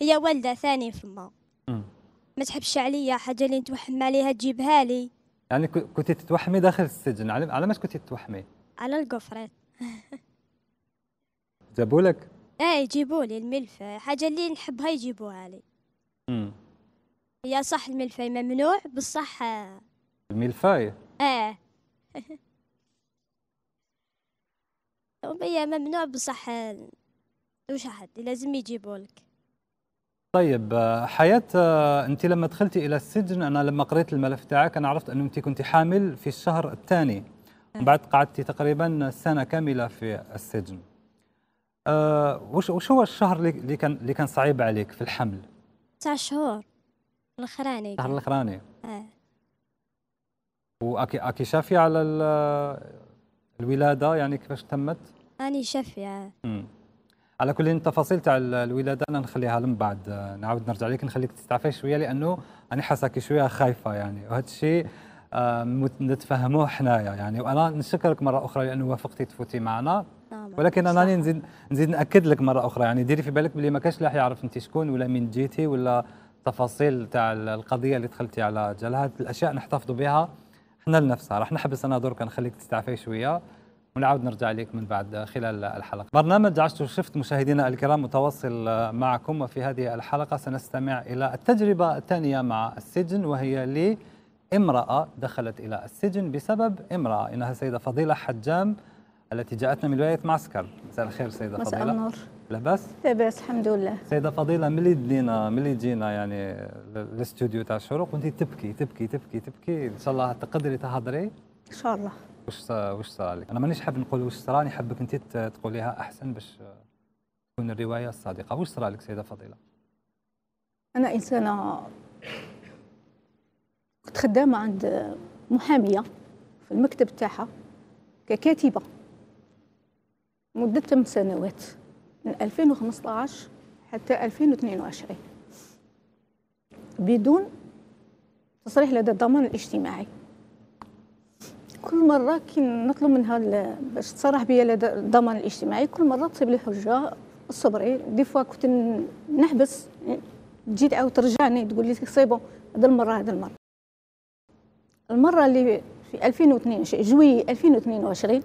هي والده ثانية فما ما تحبش عليا حاجه اللي نتوهم عليها تجيبها لي يعني كنت تتوحمي داخل السجن على على ماش كنت تتوحمي على القفرات [LAUGHS] جابوا لك؟ ايه يجيبوا لي الملفة حاجة اللي نحبها يجيبوها لي امم يا صح الملفاي ممنوع بالصح آه. الملفاي؟ ايه هي [LAUGHS] ممنوع بصح آه، وش حد لازم يجيبوا لك طيب آه، حياة أنت لما دخلتي إلى السجن أنا لما قريت الملف تاعك أنا عرفت أنه أنت كنت حامل في الشهر الثاني من إيه. بعد قعدتي تقريبا سنة كاملة في السجن آه، وش وش هو الشهر اللي كان اللي كان صعيب عليك في الحمل؟ تسع شهور الاخراني الشهر الاخراني اه واكي اكي شافيه على الولاده يعني كيفاش تمت؟ اني شافيه آه. امم على كل التفاصيل تاع الولاده انا نخليها من بعد آه، نعاود نرجع لك نخليك تستعفي شويه لانه انا حاساكي شويه خايفه يعني وهذا الشيء نتفهموه حنايا يعني وانا نشكرك مره اخرى لانه وافقتي تفوتي معنا نعم. ولكن انا نزيد نزيد ناكد لك مره اخرى يعني ديري في بالك بلي ما كانش راح يعرف انت شكون ولا من جيتي ولا التفاصيل تاع القضيه اللي دخلتي على جالها الاشياء نحتفظوا بها احنا لنفسها راح نحبس انا درك نخليك تستعفي شويه ونعاود نرجع لك من بعد خلال الحلقه برنامج عشت وشفت مشاهدينا الكرام متواصل معكم وفي هذه الحلقه سنستمع الى التجربه الثانيه مع السجن وهي لامراه دخلت الى السجن بسبب امراه انها سيده فضيله حجام التي جاءتنا من ولاية معسكر مساء الخير سيدة مساء فضيلة مساء النور لاباس؟ لاباس الحمد لله سيدة فضيلة ملي دينا ملي جينا يعني الاستوديو تاع الشروق وانت تبكي تبكي تبكي تبكي ان شاء الله تقدري تهضري ان شاء الله وش وش صار لك؟ انا مانيش حاب نقول وش صراني حابك انت تقوليها احسن باش تكون الروايه الصادقه وش صرا لك سيده فضيله؟ انا انسانه كنت خدامه عند محاميه في المكتب تاعها ككاتبه مدة 8 سنوات من 2015 حتى 2022 بدون تصريح لدى الضمان الاجتماعي كل مرة كي نطلب منها باش تصرح بيا لدى الضمان الاجتماعي كل مرة تصيب لي حجة صبري دي فوا كنت نحبس تجي تعاود ترجعني تقول لي سي بون المرة هذا المرة المرة اللي في 2022 جوي 2022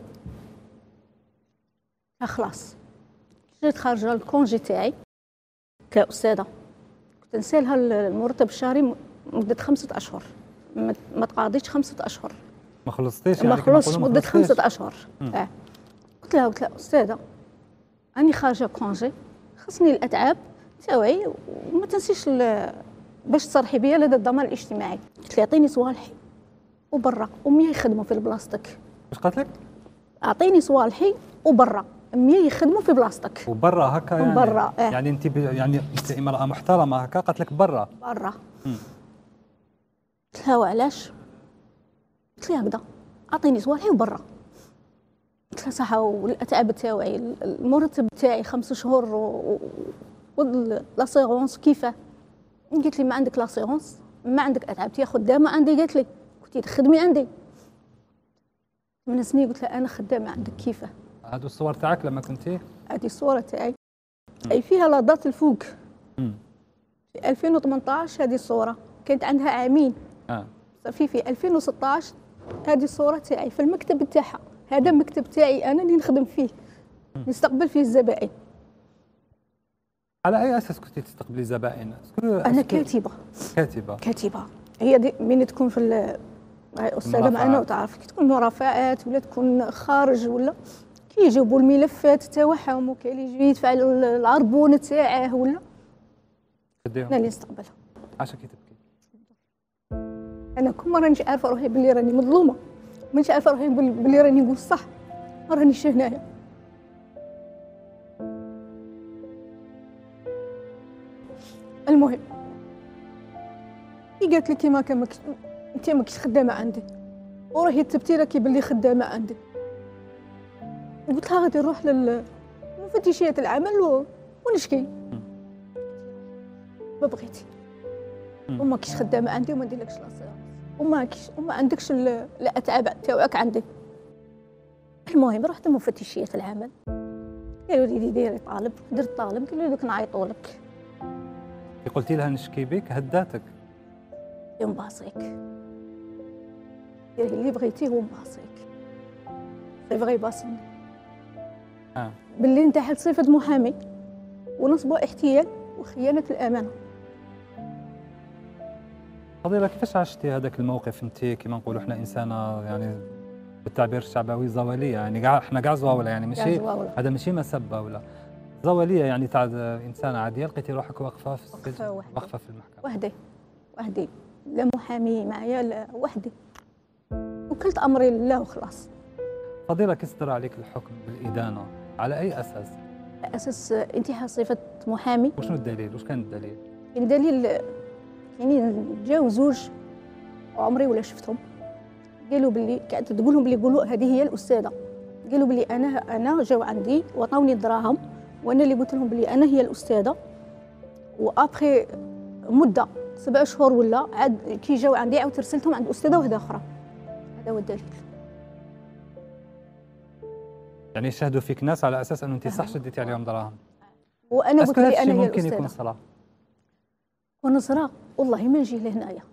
خلاص جيت خارجه الكونجي تاعي كاستاذه كنت نسالها المرتب الشهري مده خمسة اشهر ما تقاضيتش خمسة اشهر ما خلصتيش يعني ما خلصتش مده خمسة اشهر آه. قلت لها قلت لها استاذه راني خارجه كونجي خصني الاتعاب تاعي وما تنسيش باش تصرحي بيا لدى الضمان الاجتماعي قلت لها اعطيني صوالحي وبرا امي يخدموا في بلاصتك اش قالت لك اعطيني صوالحي وبرا يخدموا في بلاصتك وبرا هكا يعني برا إيه. يعني انت يعني انت امراه محترمه هكا قالت لك برا برا قلت لها وعلاش قلت لها هكذا اعطيني صوالحي وبرا قلت لها صح والاتعاب تاعي المرتب تاعي خمس شهور و... لاسيغونس كيفاه قالت لي ما عندك لاسيغونس ما عندك اتعاب يا خدامه عندي قالت لي كنتي تخدمي عندي من سنين قلت لها انا خدامه عندك كيفاه هذو الصور تاعك لما كنتي؟ هذه الصورة تاعي أي فيها لادات الفوق امم. في 2018 هذه الصورة كانت عندها عامين اه صافي في 2016 هذه الصورة تاعي في المكتب تاعها هذا المكتب تاعي أنا اللي نخدم فيه مم. نستقبل فيه الزبائن على أي أساس كنتي تستقبلي الزبائن؟ أنا كاتبة كاتبة كاتبة هي دي من تكون في ال استاذه معنا وتعرف كي تكون مرافعات ولا تكون خارج ولا يجيبوا الملفات تاعهم وكاين اللي يجي يدفع العربون تاعه ولا انا اللي نستقبلها كي تبكي انا كل مره نجي عارفه روحي بلي راني مظلومه مانيش عارفه روحي بلي راني نقول الصح راني هنايا المهم هي قالت لي كيما كان انت ماكش خدامه عندي وراهي تبتي راكي بلي خدامه عندي قلت لها غادي نروح للمفتشية العمل و... ونشكي ما بغيتي وما كيش خدامه عندي وما ندير لكش وما كيش وما عندكش الاتعاب تاعك عندي المهم رحت لمفتشية العمل قالوا لي ديري طالب درت طالب قالوا لك نعيطوا لك كي قلتي لها نشكي بك هداتك ينباصيك ديري اللي هو ونباصيك سي فغي باصني آه. باللي حد صفة محامي ونصبه احتيال وخيانة الأمانة فضيله كيفاش عشتي هذاك الموقف انت كما نقولوا احنا انسانه يعني بالتعبير الشعبوي زواليه يعني احنا كاع زواوله يعني ماشي هذا ماشي مسبه ولا زواليه يعني تاع انسانه عاديه لقيتي روحك واقفه في السجن واقفه في المحكمه وحدي وحدي لا محامي معايا لا وحدي وكلت امري لله وخلاص فضيله كي عليك الحكم بالادانه على أي أساس؟ أساس انتهاء صفة محامي وشنو الدليل؟ وش كان الدليل؟ الدليل يعني, يعني جاو زوج وعمري ولا شفتهم قالوا باللي كانت تقول لهم باللي يقولوا هذه هي الاستاذه قالوا باللي انا انا جاو عندي وعطوني الدراهم وانا اللي قلت لهم باللي انا هي الاستاذه وابخي مده سبع شهور ولا عاد كي جاو عندي عاود رسلتهم عند استاذه وحده اخرى هذا هو الدليل يعني يشهدوا فيك ناس على اساس انه انت صح شديتي عليهم دراهم وانا قلت لي انا ممكن يكون صراع كون صراع والله ما نجي لهنايا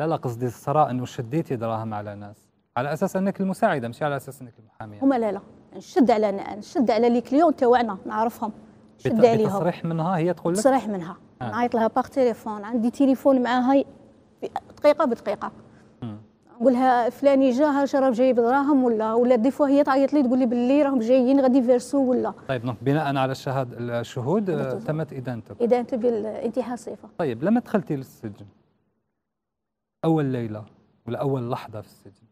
لا لا قصدي الصراع انه شديتي دراهم على ناس على اساس انك المساعده مش على اساس انك المحاميه هما لا لا نشد على نشد على لي كليون تاعنا نعرفهم شد عليهم تصريح منها هي تقول لك تصريح منها آه. نعيط لها باغ تليفون عندي تليفون معاها دقيقه بدقيقه نقولها فلاني فلان جا شرف جايب دراهم ولا ولا دي فوا هي تعيط لي تقول لي باللي راهم جايين غادي يفرسوا ولا طيب دونك بناء على الشهاد الشهود آه، تمت ادانتك ادانتي بالانتهاء صيفه طيب لما دخلتي للسجن اول ليله ولا اول لحظه في السجن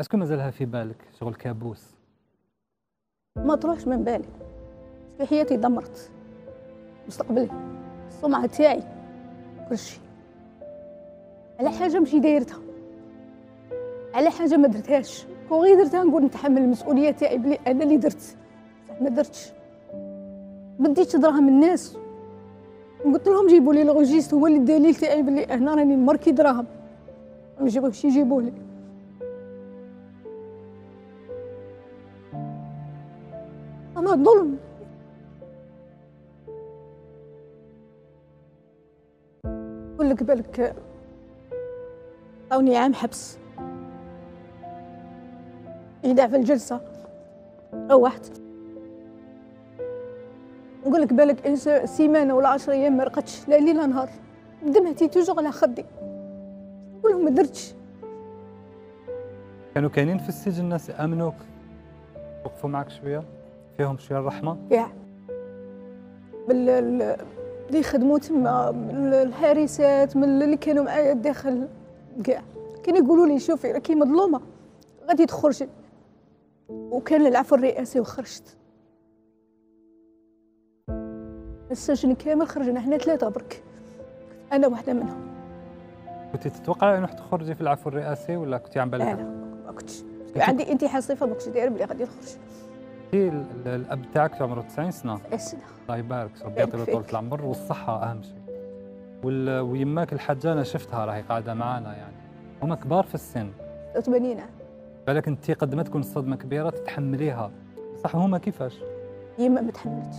اسكو مازالها في بالك شغل كابوس ما تروحش من بالي حياتي دمرت مستقبلي السمعه تاعي كل شيء على حاجه ماشي دايرتها على حاجه ما درتهاش كون درتها نقول نتحمل المسؤوليه تاعي بلي انا اللي درت ما درتش ديتش دراهم الناس قلت لهم جيبوا لي لوجيست هو اللي الدليل تاعي بلي انا راني ماركي دراهم ما يجيبوهش يجيبوا لي اما ظلم نقول لك بالك عاوني عام حبس ايدها في الجلسه روحت نقول لك بالك سيمانه ولا 10 ايام ما رقدتش لا ليل لا نهار ندمتي توجور على خدي قول لهم ما درتش كانوا كاينين في السجن ناس امنوك وقفوا معك شويه فيهم شويه الرحمه يا بال اللي يخدموا تما الحارسات من اللي كانوا معايا داخل كاع كانوا يقولوا لي شوفي راكي مظلومه غادي تخرجي وكان العفو الرئاسي وخرجت السجن كامل خرجنا احنا ثلاثة برك أنا واحدة منهم كنت تتوقع انه تخرجي في العفو الرئاسي ولا كنت عم بالك؟ لا لا ما كنتش عندي انت حصيفة ما كنتش دايره بلي غادي نخرج الاب تاعك عمره 90 سنه 90 سنه الله يبارك ربي يعطيه طولة العمر والصحه اهم شيء ويماك الحجانة انا شفتها راهي قاعده معانا يعني هما كبار في السن 80 عام بالك انت قد ما تكون الصدمه كبيره تتحمليها صح هما كيفاش يما ما تحملتش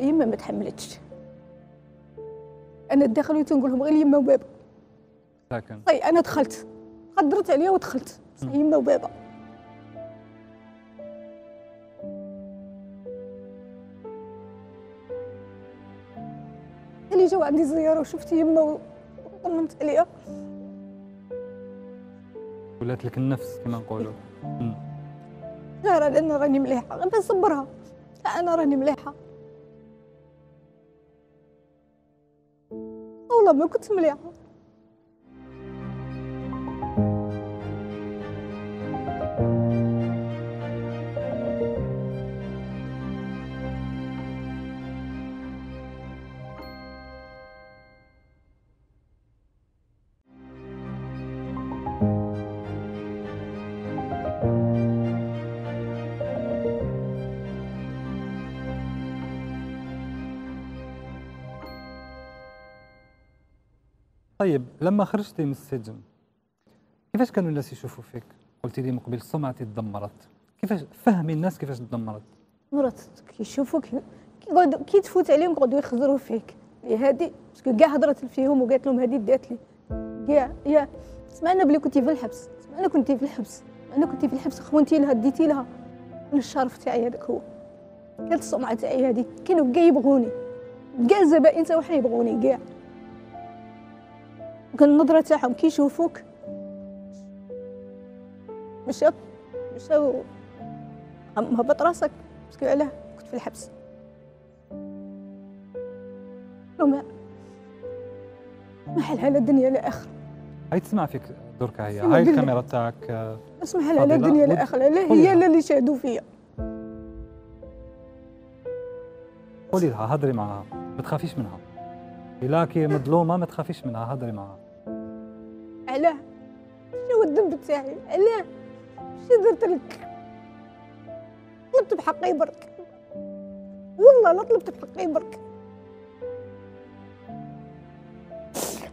يما ما تحملتش انا داخل تنقول لهم غير يما وبابا ساكن اي طيب، انا دخلت قدرت عليا ودخلت يما وبابا اللي جاو عندي زياره وشفت يما وطمنت عليها ولات لك النفس كما نقولوا لا راه انا راني مليحه غير نصبرها انا راني مليحه والله ما كنت مليحه طيب لما خرجتي من السجن كيفاش كانوا الناس يشوفوا فيك؟ قلتي لي من قبل سمعتي تدمرت كيفاش فهمي الناس كيفاش تدمرت؟ مرات كيشوفوك كي تفوت عليهم يقعدوا يخزروا فيك إيه، هادي باسكو كاع هضرت فيهم وقالت لهم هادي دات لي كاع يا سمعنا بلي كنتي في الحبس سمعنا كنتي في الحبس انا كنتي في الحبس خونتي لها ديتي لها الشرف تاعي هذاك هو كانت السمعه تاعي هادي كانوا كاع يبغوني كاع الزبائن تاعو حنا يبغوني كاع النظرة تاعهم كي يشوفوك مشاو مشاو هبط راسك باسكو علاه كنت في الحبس وما ما حلها لا الدنيا لا هاي تسمع فيك دركا هي هاي الكاميرا تاعك اسمح لها لا الدنيا لا لا هي لا اللي شاهدوا فيا قولي لها هضري معها ما تخافيش منها إلاكي مظلومة ما تخافيش منها هضري معها علاه شنو الذنب تاعي علاه شنو درت لك طلبت بحقي برك والله لا طلبت بحقي برك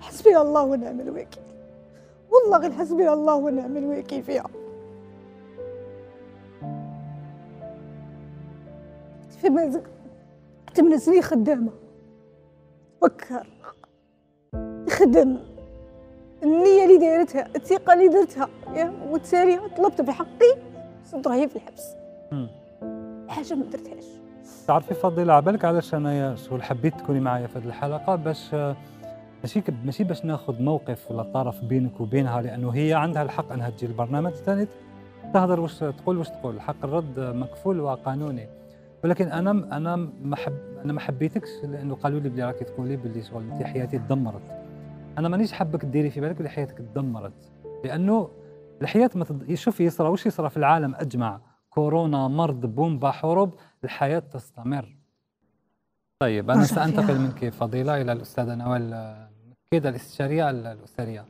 حسبي الله ونعم الوكيل والله غير حسبي الله ونعم الوكيل فيها في مازال كنت منزلي خدامه يفكر خدم النية اللي دارتها الثقة اللي درتها وتسالي طلبت بحقي صرت هي في الحبس حاجة ما درتهاش تعرفي فضيلة عبالك علاش انايا شغل حبيت تكوني معايا في هذه الحلقة باش ماشي ماشي باش ناخذ موقف ولا طرف بينك وبينها لانه هي عندها الحق انها تجي البرنامج تاني تهضر واش تقول واش تقول حق الرد مكفول وقانوني ولكن انا انا ما حب انا ما حبيتكش لانه قالوا لي بلي راكي تقولي باللي شغل انت حياتي تدمرت انا مانيش حابك ديري في بالك بلي حياتك تدمرت لانه الحياه ما تد... شوف يصرى واش يصرى في العالم اجمع كورونا مرض بومبا حروب الحياه تستمر طيب انا سانتقل منك فضيله الى الاستاذه نوال كده الاستشاريه الاسريه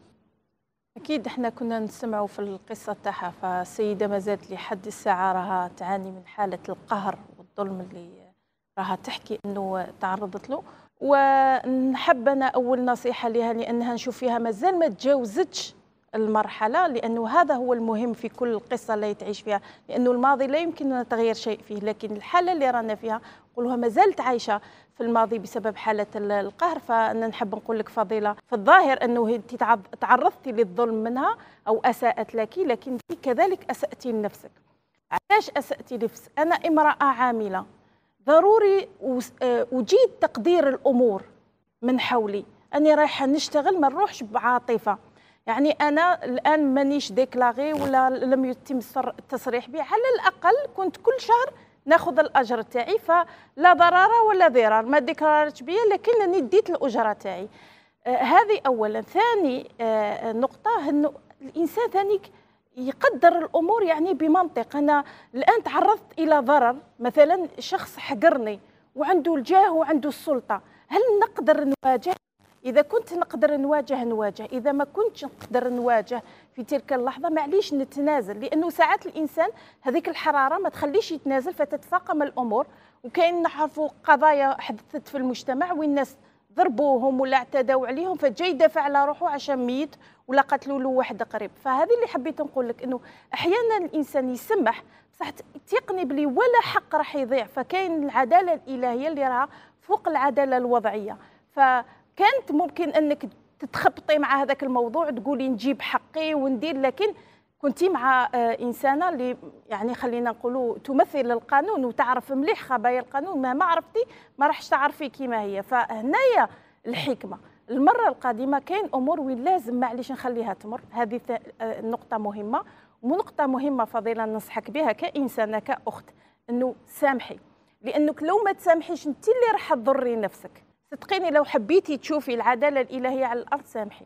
اكيد احنا كنا نسمعوا في القصه تاعها فسيده ما زالت لحد الساعه راها تعاني من حاله القهر الظلم اللي راها تحكي انه تعرضت له ونحب انا اول نصيحه لها لانها نشوف فيها مازال ما تجاوزتش المرحله لانه هذا هو المهم في كل قصه اللي تعيش فيها لانه الماضي لا يمكن ان نتغير شيء فيه لكن الحاله اللي رانا فيها نقولها ما زالت عايشه في الماضي بسبب حاله القهر فانا نحب نقول لك فضيله في الظاهر انه انت تعرضتي للظلم منها او اساءت لك لكن كذلك اساتي لنفسك علاش اساتي نفس انا امراه عامله ضروري آه، اجيد تقدير الامور من حولي اني رايحه نشتغل ما نروحش بعاطفه يعني انا الان مانيش ديكلاغي ولا لم يتم التصريح بي على الاقل كنت كل شهر ناخذ الاجر تاعي فلا ضرر ولا ضرار ما ديكلاريتش بيا لكنني ديت الاجره تاعي آه هذه اولا ثاني آه نقطه انه الانسان ثانيك يقدر الامور يعني بمنطق انا الان تعرضت الى ضرر مثلا شخص حقرني وعنده الجاه وعنده السلطه هل نقدر نواجه اذا كنت نقدر نواجه نواجه اذا ما كنتش نقدر نواجه في تلك اللحظه معليش نتنازل لانه ساعات الانسان هذيك الحراره ما تخليش يتنازل فتتفاقم الامور وكاين نعرفوا قضايا حدثت في المجتمع والناس ضربوهم ولا اعتدوا عليهم فجاي يدافع على روحه عشان ميت ولا قتلوا له واحد قريب فهذه اللي حبيت نقول لك انه احيانا الانسان يسمح بصح تيقني بلي ولا حق راح يضيع فكاين العداله الالهيه اللي راها فوق العداله الوضعيه فكانت ممكن انك تتخبطي مع هذاك الموضوع تقولي نجيب حقي وندير لكن كنتي مع آه، انسانه اللي يعني خلينا نقولوا تمثل القانون وتعرف مليح خبايا القانون مهما عرفتي ما راحش تعرفي كيما هي فهنايا الحكمه المره القادمه كاين امور وين لازم معليش نخليها تمر هذه آه، نقطه مهمه ونقطه مهمه فضيله ننصحك بها كانسانه كاخت انه سامحي لانك لو ما تسامحيش انت اللي راح تضري نفسك صدقيني لو حبيتي تشوفي العداله الالهيه على الارض سامحي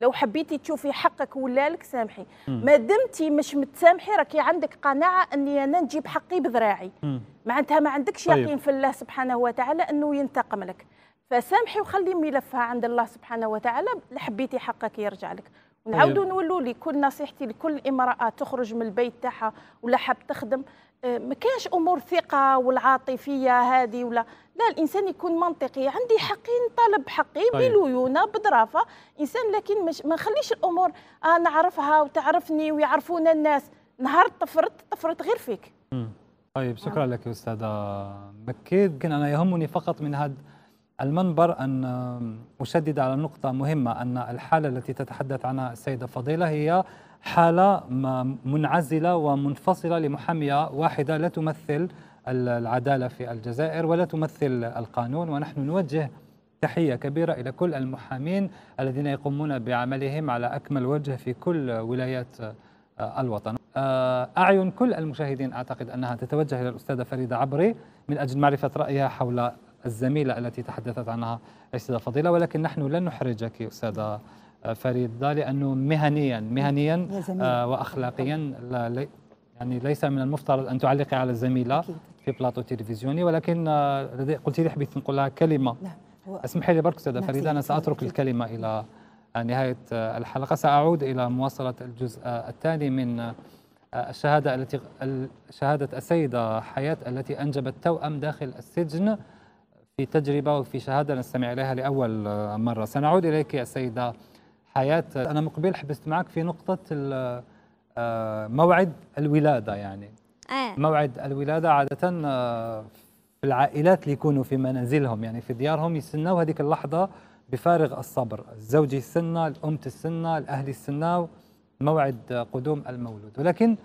لو حبيتي تشوفي حقك ولا لك سامحي ما دمتي مش متسامحي راكي عندك قناعه اني انا نجيب حقي بذراعي معناتها ما عندكش طيب. يقين في الله سبحانه وتعالى انه ينتقم لك فسامحي وخلي ملفها عند الله سبحانه وتعالى لحبيتي حقك يرجع لك ونعاودوا طيب. نولوا لي كل نصيحتي لكل امراه تخرج من البيت تاعها ولا حاب تخدم آه، ما كانش امور ثقه والعاطفيه هذه ولا لا الانسان يكون منطقي عندي حقي نطالب بحقي طيب. بليونه بدرافه انسان لكن مش ما نخليش الامور انا آه، نعرفها وتعرفني ويعرفونا الناس نهار طفرت طفرت غير فيك مم. طيب شكرا نعم. لك استاذه مكيد يمكن انا يهمني فقط من هذا المنبر ان اشدد على نقطه مهمه ان الحاله التي تتحدث عنها السيده فضيله هي حاله منعزله ومنفصله لمحاميه واحده لا تمثل العدالة في الجزائر ولا تمثل القانون ونحن نوجه تحية كبيرة إلى كل المحامين الذين يقومون بعملهم على أكمل وجه في كل ولايات آه، الوطن آه، أعين كل المشاهدين أعتقد أنها تتوجه إلى الأستاذة فريدة عبري من أجل معرفة رأيها حول الزميلة التي تحدثت عنها الأستاذة فضيلة ولكن نحن لن نحرجك أستاذة آه، فريدة لأنه مهنيا مهنيا وأخلاقيا يعني ليس من المفترض ان تعلقي على الزميله في بلاطو تلفزيوني ولكن آه، قلت لي حبيت نقول لها كلمه نعم اسمحي لي برك استاذه نعم، فريده انا ساترك الكلمه الى آه، نهايه آه، الحلقه ساعود الى مواصله الجزء الثاني من الشهاده التي شهاده السيده حياه التي انجبت توأم داخل السجن في تجربه وفي شهاده نستمع اليها لاول مره سنعود اليك يا سيده حياه انا مقبل حبست معك في نقطه آه، موعد الولاده يعني آه. موعد الولاده عاده آه، في العائلات اللي يكونوا في منازلهم يعني في ديارهم يستناو هذيك اللحظه بفارغ الصبر الزوج يستنى الام تستنى الاهل يستناو موعد قدوم المولود ولكن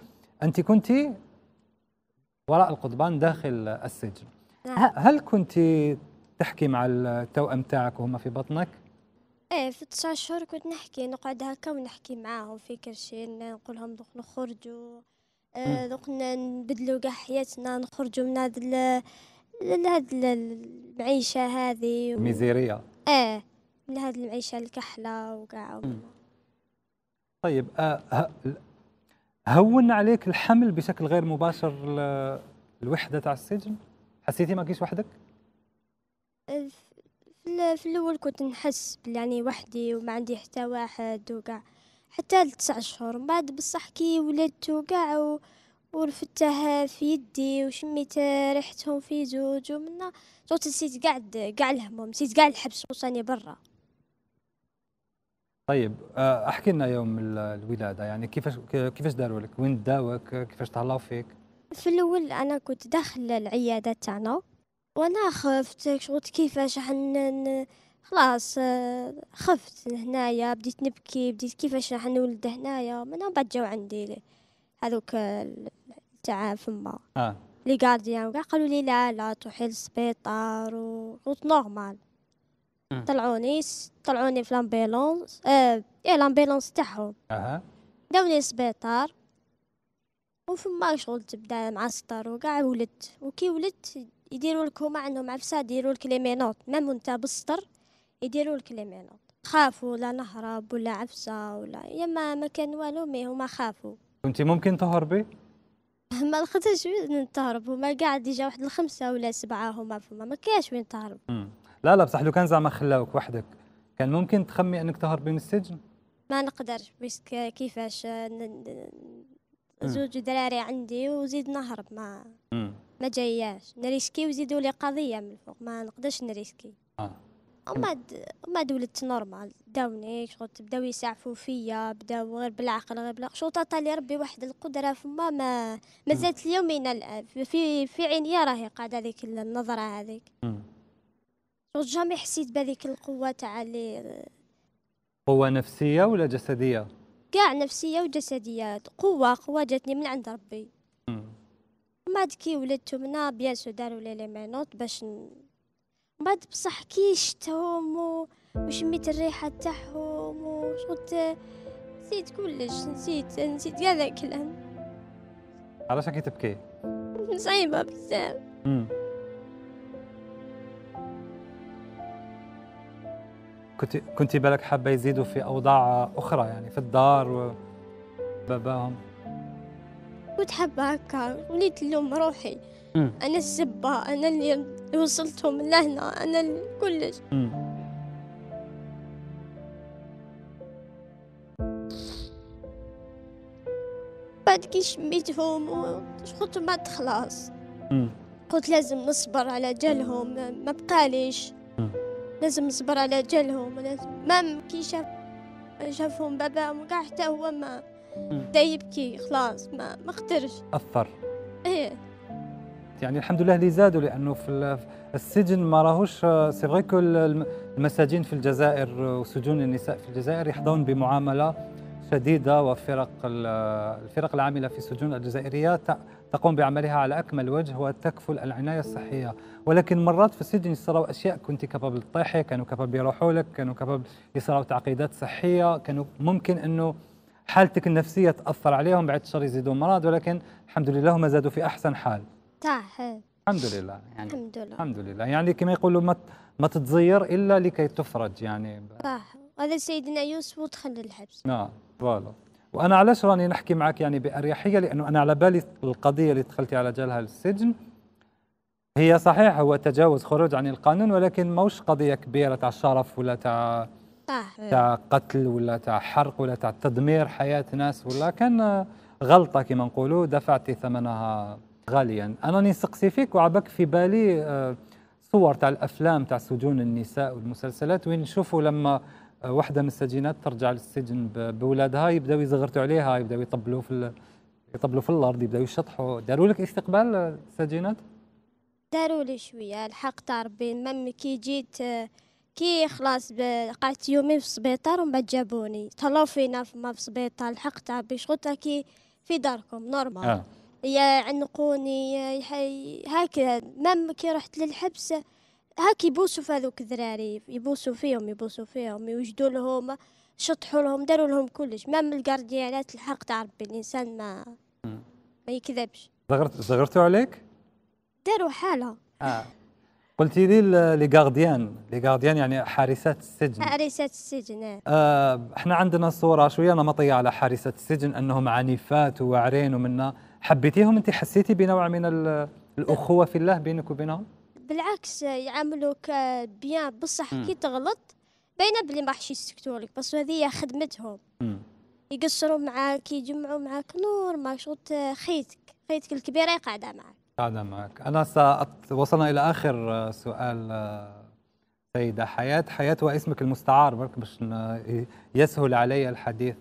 انت كنت وراء القضبان داخل السجن نعم. هل كنت تحكي مع التوأم تاعك وهم في بطنك ايه في تسع شهور كنت نحكي نقعد هكا ونحكي معاهم في كل شيء نقول لهم دوك نخرجوا آه، دوك نبدلوا كاع حياتنا نخرجوا من هاد هاد المعيشه هذه و... ميزيريه ايه من هاد المعيشه الكحله وكاع طيب آه هون عليك الحمل بشكل غير مباشر الوحده تاع السجن حسيتي ما كيش وحدك؟ أه في الاول كنت نحس بلي يعني وحدي وما عندي حتى واحد وكاع حتى لتسع شهور من بعد بصح كي ولدت وكاع ورفتها في يدي وشميت ريحتهم في زوج ومنا صوت نسيت قاعد قاع الهموم نسيت قاع الحبس وصاني برا طيب آه، احكي لنا يوم الولاده يعني كيفاش كيفاش داروا لك وين داوك كيفاش تهلاو فيك في الاول انا كنت داخل العياده تاعنا وانا خفت شغلت كيفاش راح خلاص خفت هنايا بديت نبكي بديت كيفاش راح نولد هنايا من بعد جاو عندي هذوك تاع فما اه لي غارديان وكاع قالوا لي لا لا تروحي للسبيطار وروت نورمال طلعوني طلعوني في لامبيلونس اه ايه لامبيلونس تاعهم اها داوني للسبيطار وفما شغل تبدا معسكر وكاع ولدت وكي ولدت يديروا لك هما عندهم عفسه يديروا لك لي مينوت ميم وانت بالسطر يديروا لك لي مينوت خافوا لا نهرب ولا عفسه ولا يا ما كان والو مي هما خافوا انت ممكن تهربي [LAUGHS] ما لقيتش وين نتهرب هما قاعد ديجا واحد الخمسه ولا سبعه هما فما ما كاش وين تهرب لا لا بصح لو كان زعما خلاوك وحدك كان ممكن تخمي انك تهربي من السجن ما نقدرش بس كيفاش زوج دراري عندي وزيد نهرب ما ما جاياش نريسكي وزيدوا لي قضيه من الفوق ما نقدرش نريسكي اه وما وما ولدت نورمال داوني شغل بداو يسعفوا فيا بداو غير بالعقل غير بلا شو طالي ربي واحد القدره فما ما مازالت اليومين الان في في عينيا راهي قاعده هذيك النظره هذيك شغل جامي حسيت بهذيك القوه تاع اللي قوه نفسيه ولا جسديه كاع نفسية وجسدية قوة قوة جاتني من عند ربي ما بعد كي ولدت منا بيان سو داروا لي مانوط باش ن... بعد بصح كي شتهم و... وشميت الريحة تاعهم وشغلت نسيت كلش نسيت نسيت كاع ذاك الكلام علاش كي تبكي [LAUGHS] صعيبة بزاف كنت كنت بالك حابه يزيدوا في اوضاع اخرى يعني في الدار وباباهم كنت حابه هكا وليت اللوم روحي مم. انا السبه انا اللي وصلتهم لهنا انا كلش بعد كي شميتهم قلت ما تخلص قلت لازم نصبر على جالهم ما بقاليش لازم نصبر على جالهم لازم مام كي شاف شافهم بابا وكاع حتى هو ما بدا يبكي خلاص ما ما قدرش اثر ايه يعني الحمد لله اللي زادوا لانه في السجن ما راهوش سي فغي كو المساجين في الجزائر وسجون النساء في الجزائر يحظون بمعامله شديده وفرق الفرق العامله في السجون الجزائريه تقوم بعملها على أكمل وجه وتكفل العناية الصحية ولكن مرات في السجن يصراوا أشياء كنت كباب تطيحي كانوا كباب يروحوا لك كانوا كباب يصراوا تعقيدات صحية كانوا ممكن أنه حالتك النفسية تأثر عليهم بعد الشر يزيدوا مرض ولكن الحمد لله هم زادوا في أحسن حال صحيح الحمد لله يعني الحمد لله الحمد لله يعني كما يقولوا ما ما تتزير الا لكي تفرج يعني صح هذا سيدنا يوسف ودخل الحبس نعم فوالا وانا على راني نحكي معك يعني باريحيه لانه انا على بالي القضيه اللي دخلتي على جالها للسجن هي صحيح هو تجاوز خروج عن القانون ولكن موش قضيه كبيره تاع شرف ولا تاع تاع قتل ولا تاع حرق ولا تاع تدمير حياه ناس ولا كان غلطه كما نقولوا دفعتي ثمنها غاليا انا راني نسقسي فيك وعبك في بالي آه، صور تاع الافلام تاع سجون النساء والمسلسلات وين نشوفوا لما آه، وحده من السجينات ترجع للسجن بولادها يبداو يزغرتوا عليها يبداو يطبلوا في يطبلوا في الارض يبداو يشطحوا داروا لك استقبال السجينات داروا لي شويه الحق تاع ربي مام كي جيت كي خلاص قعدت يومين في السبيطار ومن بعد جابوني طلعوا فينا في السبيطار الحق تاع ربي شغلت كي في داركم نورمال آه. يعنقوني هكذا مام كي رحت للحبس هاك يبوسوا في هذوك الذراري يبوسوا فيهم يبوسوا فيهم يوجدوا لهم شطحوا لهم داروا لهم كلش مام الجارديانات الحق تاع ربي الانسان ما ما يكذبش صغرت صغرتوا عليك داروا حاله اه قلتي لي لي غارديان لي غارديان يعني حارسات السجن حارسات السجن آه, آه، احنا عندنا صوره شويه نمطيه على حارسات السجن انهم عنيفات وعرين ومنا حبيتيهم انت حسيتي بنوع من الاخوه في الله بينك وبينهم بالعكس يعاملوك آه، بيان بصح كي تغلط باينه بلي ما راحش يسكتوا لك بس هذه خدمتهم يقصروا معاك يجمعوا معاك نور ما شوت آه، خيتك خيتك الكبيره قاعده معاك قاعده معاك انا سأت... وصلنا الى اخر آه، سؤال سيده حياه حياه واسمك المستعار برك باش يسهل علي الحديث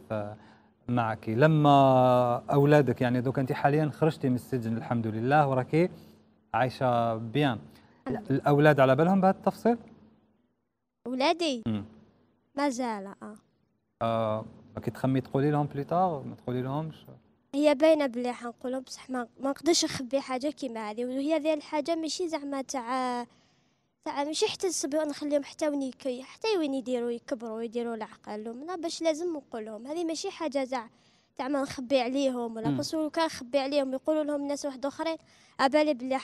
معك لما اولادك يعني دوك انت حاليا خرجتي من السجن الحمد لله وراكي عايشه بيان الأولاد على بالهم بهذا التفصيل؟ أولادي؟ ما زال آه. آه ما كي تخمي تقولي لهم بليتار ما تقولي لهمش؟ هي باينه بلي حنقولهم بصح ما ما نقدرش نخبي حاجه كيما هذه وهي ذي الحاجه ماشي زعما تاع تاع ماشي حتى نصبر نخليهم حتى وين حتى وين يديروا يكبروا يديروا العقل باش لازم نقولهم هذه ماشي حاجه زعما زعما نخبي عليهم ولا خصو كان نخبي عليهم يقولوا لهم ناس واحد اخرين ابالي بلي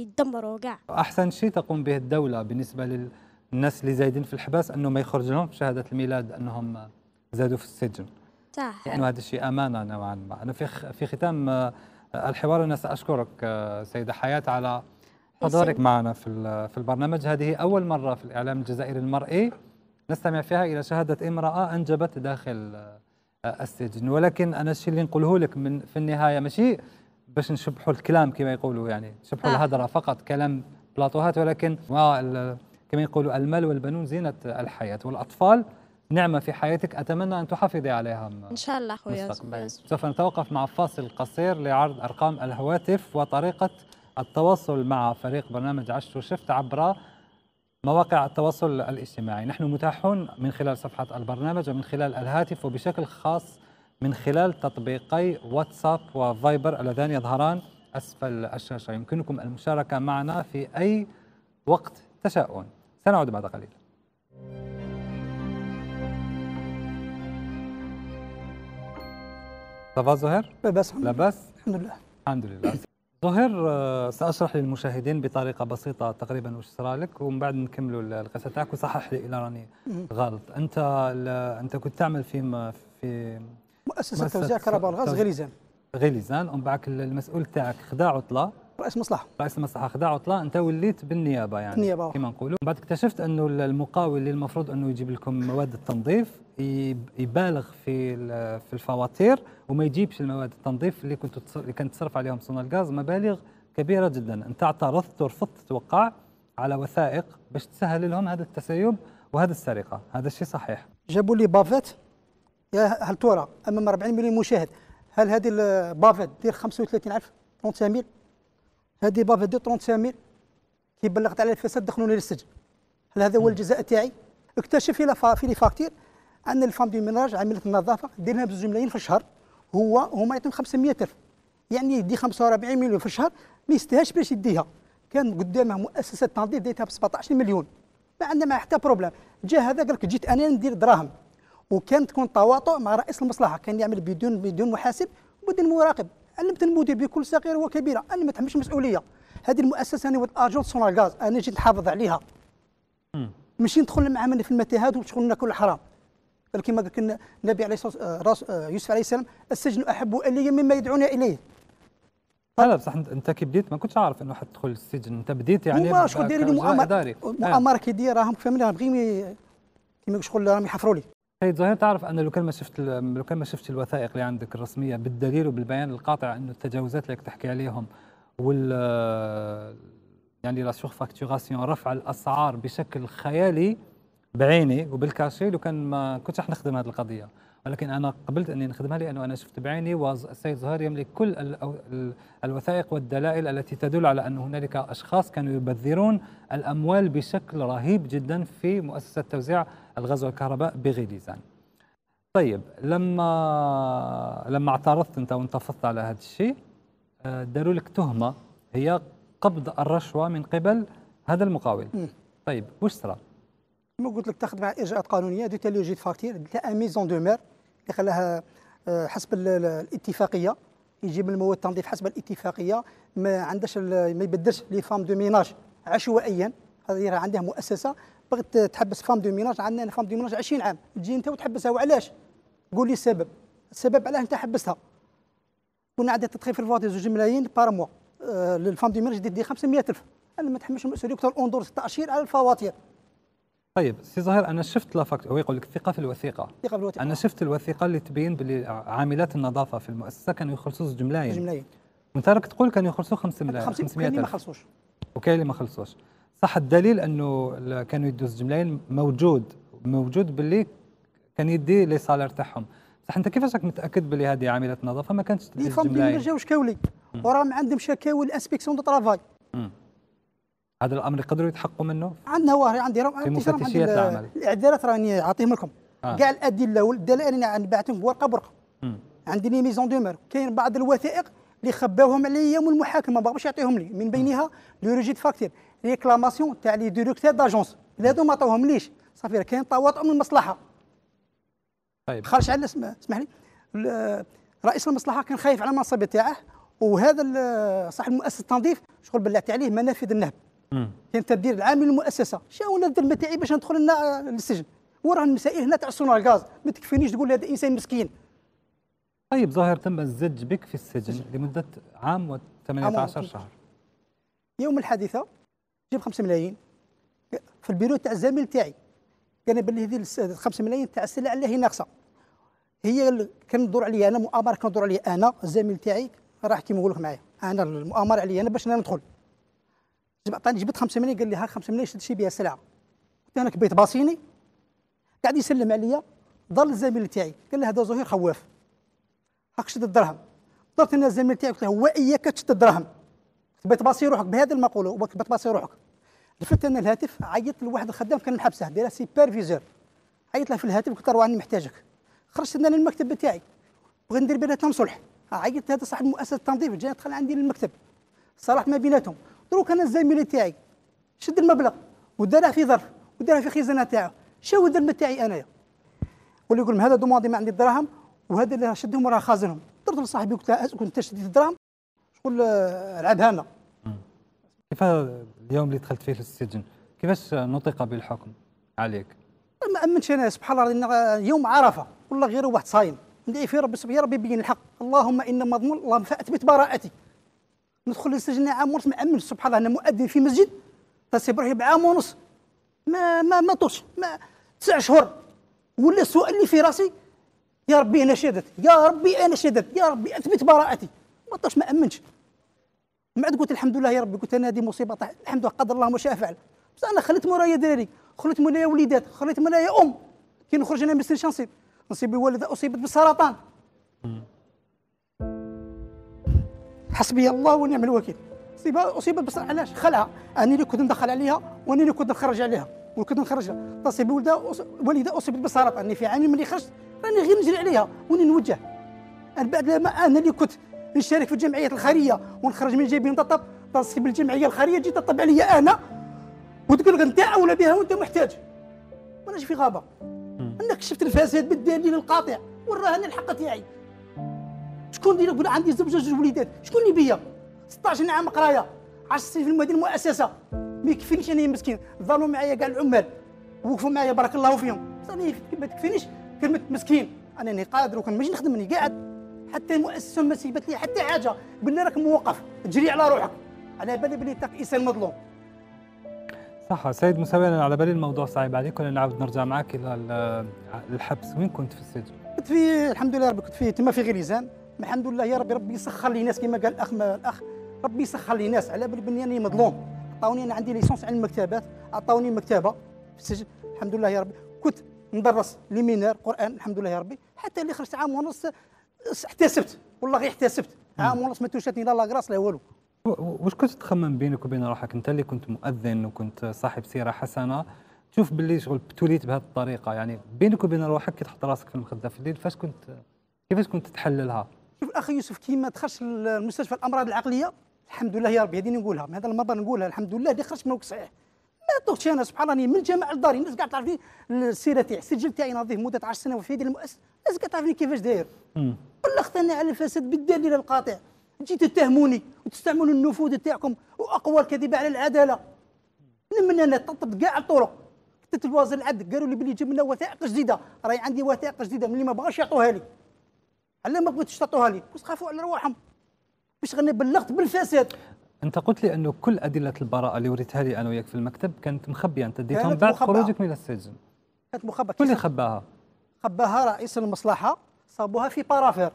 يدمروا كاع احسن شيء تقوم به الدوله بالنسبه للناس اللي زايدين في الحباس انه ما يخرج لهم شهاده الميلاد انهم زادوا في السجن صح لانه يعني هذا الشيء امانه نوعا ما انا في في ختام آه، الحوار انا ساشكرك آه، سيده حياه على حضورك معنا في في البرنامج هذه اول مره في الاعلام الجزائري المرئي نستمع فيها الى شهاده امراه انجبت داخل السجن ولكن انا الشيء اللي نقوله لك من في النهايه ماشي باش نشبحوا الكلام كما يقولوا يعني نشبحوا آه. الهضره فقط كلام بلاطوهات ولكن ما كما يقولوا المال والبنون زينه الحياه والاطفال نعمه في حياتك اتمنى ان تحافظي عليها ان شاء الله اخويا سوف نتوقف مع فاصل قصير لعرض ارقام الهواتف وطريقه التواصل مع فريق برنامج عشت وشفت عبر مواقع التواصل الاجتماعي نحن متاحون من خلال صفحة البرنامج ومن خلال الهاتف وبشكل خاص من خلال تطبيقي واتساب وفايبر اللذان يظهران أسفل الشاشة يمكنكم المشاركة معنا في أي وقت تشاءون سنعود بعد قليل صفا زهر لا لاباس الحمد لله الحمد لله ظهير آه، ساشرح للمشاهدين بطريقه بسيطه تقريبا وش صرا لك ومن بعد نكملوا القصه تاعك وصحح لي اذا راني غلط انت انت كنت تعمل في في مؤسسه توزيع كهرباء الغاز غليزان غليزان ومن بعد المسؤول تاعك خدا عطله رئيس مصلحه رئيس المصلحه خدا عطله انت وليت بالنيابه يعني بالنيابه كما نقولوا بعد اكتشفت انه المقاول اللي المفروض انه يجيب لكم مواد التنظيف يبالغ في في الفواتير وما يجيبش المواد التنظيف اللي كنت اللي كانت تصرف عليهم صنع الغاز مبالغ كبيره جدا انت اعترضت ورفضت تتوقع على وثائق باش تسهل لهم هذا التسيب وهذا السرقه هذا الشيء صحيح جابوا لي بافيت يا هل ترى امام 40 مليون مشاهد هل هذه البافيت دير 35000 35000 هذه بافيت دير 35000 كي بلغت على الفساد دخلوني للسجن هل هذا هو الجزاء تاعي اكتشف في لي فاكتير ان الفام دي ميناج عمليه النظافه ديرها بزوج ملايين في الشهر هو هما يعطيهم 500 الف يعني يدي 45 مليون في الشهر ما يستاهلش باش يديها كان قدامه مؤسسه تنظيف ديتها ب 17 مليون ما عندنا ما حتى بروبليم جا هذا قال لك جيت انا ندير دراهم وكان تكون تواطؤ مع رئيس المصلحه كان يعمل بدون بدون محاسب وبدون مراقب علمت المدير بكل صغيره وكبيره انا ما تحملش مسؤوليه هذه المؤسسه انا والارجل سونار غاز انا جيت نحافظ عليها ماشي ندخل معاهم في المتاهات وشغل ناكل حرام بل كما قال النبي عليه الصلاه آه، آه، يوسف عليه السلام السجن احب الي مما يدعون اليه انا بصح انت كي بديت ما كنتش عارف انه حتدخل السجن انت بديت يعني ما شكون داير لي مؤامره إيه. مؤامره كي دير راهم فهمني راهم بغيمي كيما شغل راهم يحفروا لي سيد إيه، زهير تعرف ان لو كان ما شفت لو كان ما شفت الوثائق اللي عندك الرسميه بالدليل وبالبيان القاطع انه التجاوزات اللي تحكي عليهم وال يعني لا سور فاكتوراسيون رفع الاسعار بشكل خيالي بعيني وبالكاشي لو كان ما كنتش راح نخدم هذه القضيه ولكن انا قبلت اني نخدمها لانه انا شفت بعيني والسيد زهير يملك كل الوثائق والدلائل التي تدل على ان هنالك اشخاص كانوا يبذرون الاموال بشكل رهيب جدا في مؤسسه توزيع الغاز والكهرباء بغليزان. طيب لما لما اعترضت انت وانتفضت على هذا الشيء آه، داروا لك تهمه هي قبض الرشوه من قبل هذا المقاول. طيب وش صار؟ كما قلت لك تاخذ مع اجراءات قانونيه دو تيلوجي فاكتير تاع ميزون دو مير اللي خلاها آه، حسب الاتفاقيه يجيب المواد التنظيف حسب الاتفاقيه ما عندهاش ما يبدلش لي فام دو ميناج عشوائيا هذه راه عندها مؤسسه بغيت تحبس فام دو ميناج عندنا فام دو ميناج 20 عام تجي انت وتحبسها وعلاش؟ قول لي السبب السبب علاش انت حبستها كنا عندنا تدخين في الفواتير زوج ملايين بار آه، موا للفام دو ميناج دي 500000 انا ما تحملش المسؤوليه اكثر اندور 16 على الفواتير طيب سي زهير انا شفت لا فاكتور هو يقول لك الثقه في الوثيقه الثقه في الوثيقه انا شفت الوثيقه اللي تبين باللي عاملات النظافه في المؤسسه كانوا يخلصوا زوج زوج ملايين وانت راك تقول كانوا يخلصوا 5 ملايين 500 اللي ما خلصوش وكاين اللي ما خلصوش صح الدليل انه كانوا يدوا ملايين موجود موجود باللي كان يدي لي سالير تاعهم بصح انت كيفاش راك متاكد باللي هذه عامله نظافه ما كانتش تدي زوج ملايين ما جاوش كاولي وراهم عندهم شكاوي الانسبكسيون دو ترافاي هذا الامر قدروا يتحققوا منه؟ عندنا ورا عندي رم... في مفتشيات العمل الاعدادات راني اعطيهم لكم كاع آه. الادله والدلائل انا نبعثهم ورقه بورقه عندي لي ميزون دو مير كاين بعض الوثائق اللي خباوهم عليا من المحاكمه ما بغاوش يعطيهم لي من بينها لو ريجي فاكتير ريكلاماسيون تاع لي ديريكتور داجونس هادو ما عطاوهم ليش صافي كاين تواطؤ من المصلحه طيب خرج على اسمح لي رئيس المصلحه كان خايف على المنصب تاعه وهذا صاحب مؤسسه التنظيف شغل بلعت عليه منافذ النهب كان تدير العام للمؤسسه شنو انا الذنب تاعي باش ندخل للسجن وراه المسائل هنا تاع صنع غاز ما تكفينيش تقول هذا انسان مسكين طيب ظاهر تم الزج بك في السجن لمده عام و18 شهر يوم الحادثه جيب 5 ملايين في البيرو تاع الزميل تاعي كان باللي هذه 5 ملايين تاع السلع اللي هي ناقصه هي كان ندور عليا انا مؤامره كان ندور عليا انا الزميل تاعي راح كيما نقول لك معايا انا المؤامره عليا انا باش انا ندخل عطاني جبت 5 مليون قال لي ها 5 مليون شد شي بها سلعه قلت انا كبيت باصيني قاعد يسلم عليا ظل الزميل تاعي قال لي هذا زهير خواف هاك شد الدرهم طرت انا الزميل تاعي قلت له هو اياك تشد الدرهم كبيت باصي روحك بهذه المقوله كبيت باصي روحك لفت انا الهاتف عيطت لواحد الخدام كان محبسه دايره سوبرفيزور عيطت له في الهاتف قلت له راني محتاجك خرجت انا للمكتب تاعي بغيت ندير بيناتهم صلح عيطت هذا صاحب مؤسسه التنظيف جا دخل عندي للمكتب صلح ما بيناتهم دروك انا الزميل تاعي شد المبلغ وداره في ظرف وداره في خزانه تاعو هو الذنب تاعي انايا واللي يقول هذا دوماندي ما عندي الدراهم وهذا اللي شدهم وراه خازنهم درت لصاحبي قلت له كنت انت شديت الدراهم شغل لعبها لنا كيف اليوم اللي دخلت فيه للسجن كيفاش نطق بالحكم عليك؟ ما امنتش انا سبحان الله لان يوم عرفه والله غير واحد صايم ندعي في ربي سبحانه يا ربي يبين الحق اللهم ان مضمون اللهم فاثبت براءتي ندخل للسجن عام ونص ما امنش سبحان الله انا مؤذن في مسجد تصيب روحي بعام ونص ما ما ما طوش ما تسع شهور ولا السؤال اللي في راسي يا ربي انا شهدت يا ربي انا شهدت يا ربي اثبت براءتي ما طوش ما امنش من بعد قلت الحمد لله يا ربي قلت انا هذه مصيبه الحمد لله قدر الله ما شاء فعل بس انا خليت مورايا دراري خليت مورايا وليدات خليت مورايا ام كي نخرج انا ما نصيب نصيب والده اصيبت بالسرطان حسبي الله ونعم الوكيل اصيبت بس علاش خلعها انا اللي كنت ندخل عليها وانا اللي كنت نخرج عليها وكنت نخرجها تصيب ولده والده اصيبت بسرطان اني في عامي ملي خرجت راني غير نجري عليها واني نوجه انا بعد ما انا اللي كنت نشارك في الجمعيات الخيريه ونخرج من جيبي نطب تصيب الجمعيه الخيريه جيت تطب عليا انا وتقول لك انت اولى بها وانت محتاج وانا في غابه انك شفت الفساد بالدليل القاطع والرهن الحق تاعي شكون اللي يقول عندي زوج جوج وليدات شكون اللي بيا 16 عام قرايه 10 سنين في المدينه المؤسسه ما يكفينيش انا مسكين ظلوا معايا كاع العمال وقفوا معايا بارك الله فيهم صافي ما تكفينيش كلمه مسكين انا راني قادر وكان ماشي نخدم ني قاعد حتى المؤسسه ما سيبت لي حتى حاجه بالله راك موقف تجري على روحك على بالي بلي تاك انسان مظلوم صح سيد مساوي على بالي الموضوع صعيب عليك ولا نعاود نرجع معك الى الحبس وين كنت في السجن؟ كنت في الحمد لله ربي كنت في تما في غليزان الحمد لله يا ربي ربي يسخر لي ناس كما قال الاخ الاخ ربي يسخر لي ناس على بالي بني انا مظلوم عطاوني انا عندي ليسونس على المكتبات عطاوني مكتبه في السجن الحمد لله يا ربي كنت ندرس لي مينار قران الحمد لله يا ربي حتى اللي خرجت عام ونص احتسبت والله غير احتسبت عام ونص ما توشاتني لا لا لا والو واش كنت تخمم بينك وبين روحك انت اللي كنت مؤذن وكنت صاحب سيره حسنه تشوف باللي شغل ابتليت بهذه الطريقه يعني بينك وبين روحك كي تحط راسك في المخده في الليل فاش كنت كيفاش كنت تحللها؟ شوف الاخ يوسف كيما دخلش المستشفى الامراض العقليه الحمد لله يا ربي هذه نقولها من هذا المنبر نقولها الحمد لله اللي خرجت من صحيح ما طغتش انا سبحان الله من الجامع لداري الناس كاع تعرفني السيره تاعي السجل تاعي نظيف مده 10 سنوات في هذه المؤسسه الناس كاع تعرفني كيفاش داير بلغت انا على الفساد بالدليل القاطع جيت تتهموني وتستعملوا النفوذ تاعكم واقوال كذبه على العداله من انا طبطبت كاع الطرق كتبت الوزير العدل قالوا لي بلي جبنا وثائق جديده راهي عندي وثائق جديده ملي ما بغاش يعطوها لي علاه ما بغيتش تعطوها لي كنت تخافوا على رواحهم باش غني بلغت بالفساد انت قلت لي انه كل ادله البراءه اللي وريتها لي انا وياك في المكتب كانت مخبيه انت ديتهم بعد خروجك من السجن كانت مخبأة من اللي خباها؟ خباها رئيس المصلحه صابوها في بارافير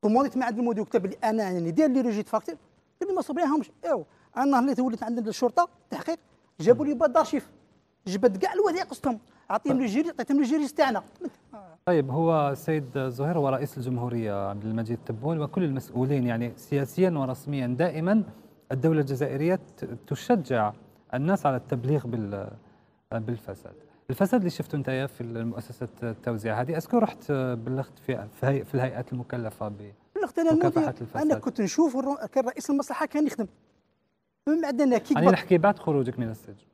طمونيت مع عند المدير وكتب لي انا يعني دير لي ريجيت فاكتور قال لي ما صبريهمش ايوا انا اللي توليت عند الشرطه تحقيق جابوا لي بادارشيف دارشيف جبد كاع الوثائق قصتهم عطيهم طيب. للجيري عطيتهم للجيري تاعنا طيب هو السيد زهير هو رئيس الجمهورية عبد المجيد تبون وكل المسؤولين يعني سياسيا ورسميا دائما الدولة الجزائرية تشجع الناس على التبليغ بالفساد الفساد اللي شفته انت في المؤسسة التوزيع هذه أذكر رحت بلغت في, في الهيئات المكلفة ب بلغت أنا الفساد. أنا كنت نشوف كان رئيس المصلحة كان يخدم من بعد أنا كي يعني نحكي بعد خروجك من السجن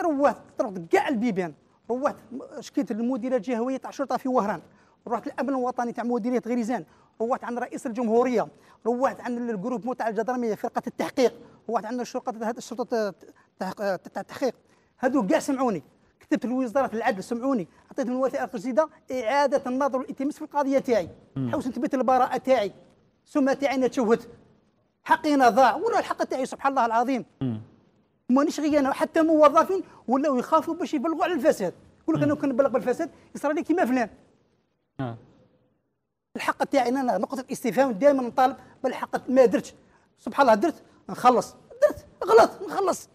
روحت طرد كاع البيبان روحت شكيت للمديريه الجهويه تاع الشرطه في وهران روحت للامن الوطني تاع مديريه غريزان روحت عند رئيس الجمهوريه روحت عند الجروب تاع الجدرميه فرقه التحقيق روحت عند الشرطه الشرطه تاع التحقيق هذو كاع سمعوني كتبت لوزاره العدل سمعوني عطيتهم الوثائق الجديده اعاده النظر والالتماس في القضيه تاعي حوس نثبت البراءه تاعي سمعه تاعي انا تشوهت حقي انا ضاع ولا الحق تاعي سبحان الله العظيم مانيش غير انا حتى موظفين ولاو يخافوا باش يبلغوا على الفساد يقول لك انا كنبلغ بالفساد يصرى لي كيما فلان آه. الحق تاعي انا نقطه الاستفهام دائما نطالب بالحق ما درتش سبحان الله درت نخلص درت غلط نخلص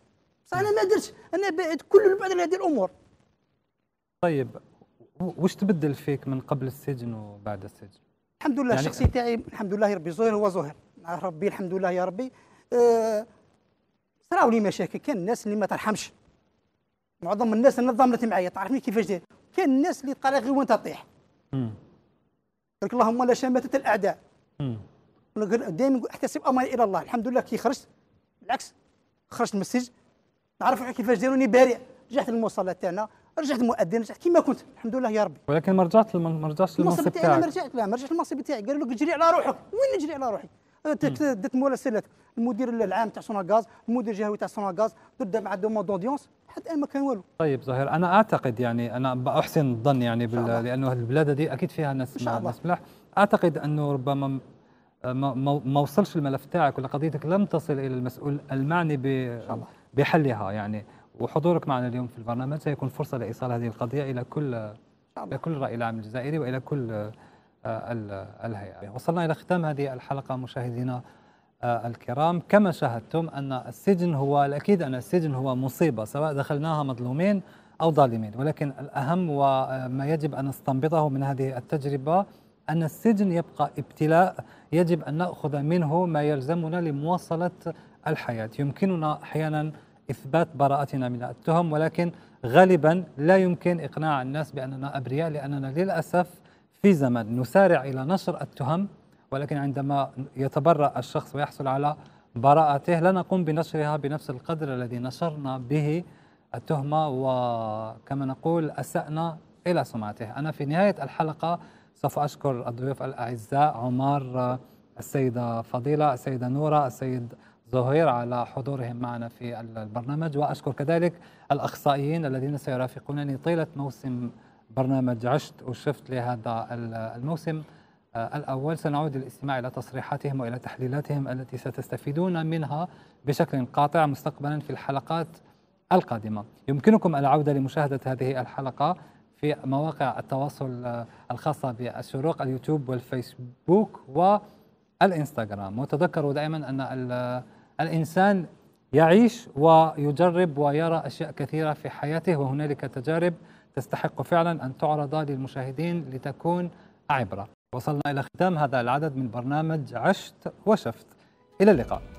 بصح انا ما درتش انا بعد كل البعد على هذه الامور طيب واش تبدل فيك من قبل السجن وبعد السجن الحمد لله يعني الشخصيه تاعي الحمد لله ربي زهر هو زهر ربي الحمد لله يا ربي آه تراو لي مشاكل كان الناس اللي ما ترحمش معظم الناس نظمت معايا تعرفني كيفاش داير كان الناس اللي تقرا غير وانت تطيح امم اللهم لا شماتة الاعداء دائما نقول احتسب امري الى الله الحمد لله كي خرجت بالعكس خرجت من السجن نعرف كيفاش داروني بارع رجعت للمصلى تاعنا رجعت مؤذن رجعت كيما كنت الحمد لله يا ربي ولكن ما رجعت ما رجعتش للمنصب تاعك ما رجعت لا ما رجعت للمنصب تاعي قالوا لك جري على روحك وين نجري على روحي دات أه، مراسلات المدير العام تاع سوناغاز المدير الجهوي تاع سوناغاز ضد مع دومون اودونس حتى الان ما كان والو طيب ظاهر انا اعتقد يعني انا احسن الظن يعني بال... لانه البلاد هذه اكيد فيها ناس ناس ملاح اعتقد انه ربما ما, ما وصلش الملف تاعك ولا قضيتك لم تصل الى المسؤول المعني ب... بحلها يعني وحضورك معنا اليوم في البرنامج سيكون فرصه لايصال هذه القضيه الى كل الى كل الراي العام الجزائري والى كل الهيئة وصلنا إلى ختام هذه الحلقة مشاهدينا آه، الكرام كما شاهدتم أن السجن هو الأكيد أن السجن هو مصيبة سواء دخلناها مظلومين أو ظالمين ولكن الأهم وما يجب أن نستنبطه من هذه التجربة أن السجن يبقى ابتلاء يجب أن نأخذ منه ما يلزمنا لمواصلة الحياة يمكننا أحيانا إثبات براءتنا من التهم ولكن غالبا لا يمكن إقناع الناس بأننا أبرياء لأننا للأسف في زمن نسارع إلى نشر التهم ولكن عندما يتبرأ الشخص ويحصل على براءته لا نقوم بنشرها بنفس القدر الذي نشرنا به التهمة وكما نقول أسأنا إلى سمعته أنا في نهاية الحلقة سوف أشكر الضيوف الأعزاء عمار السيدة فضيلة السيدة نورة السيد زهير على حضورهم معنا في البرنامج وأشكر كذلك الأخصائيين الذين سيرافقونني طيلة موسم برنامج عشت وشفت لهذا الموسم آه، الأول سنعود للاستماع إلى تصريحاتهم وإلى تحليلاتهم التي ستستفيدون منها بشكل قاطع مستقبلا في الحلقات القادمة يمكنكم العودة لمشاهدة هذه الحلقة في مواقع التواصل آه، الخاصة بالشروق اليوتيوب والفيسبوك والإنستغرام وتذكروا دائما أن الإنسان يعيش ويجرب ويرى أشياء كثيرة في حياته وهنالك تجارب تستحق فعلا أن تعرض للمشاهدين لتكون عبرة وصلنا إلى ختام هذا العدد من برنامج عشت وشفت إلى اللقاء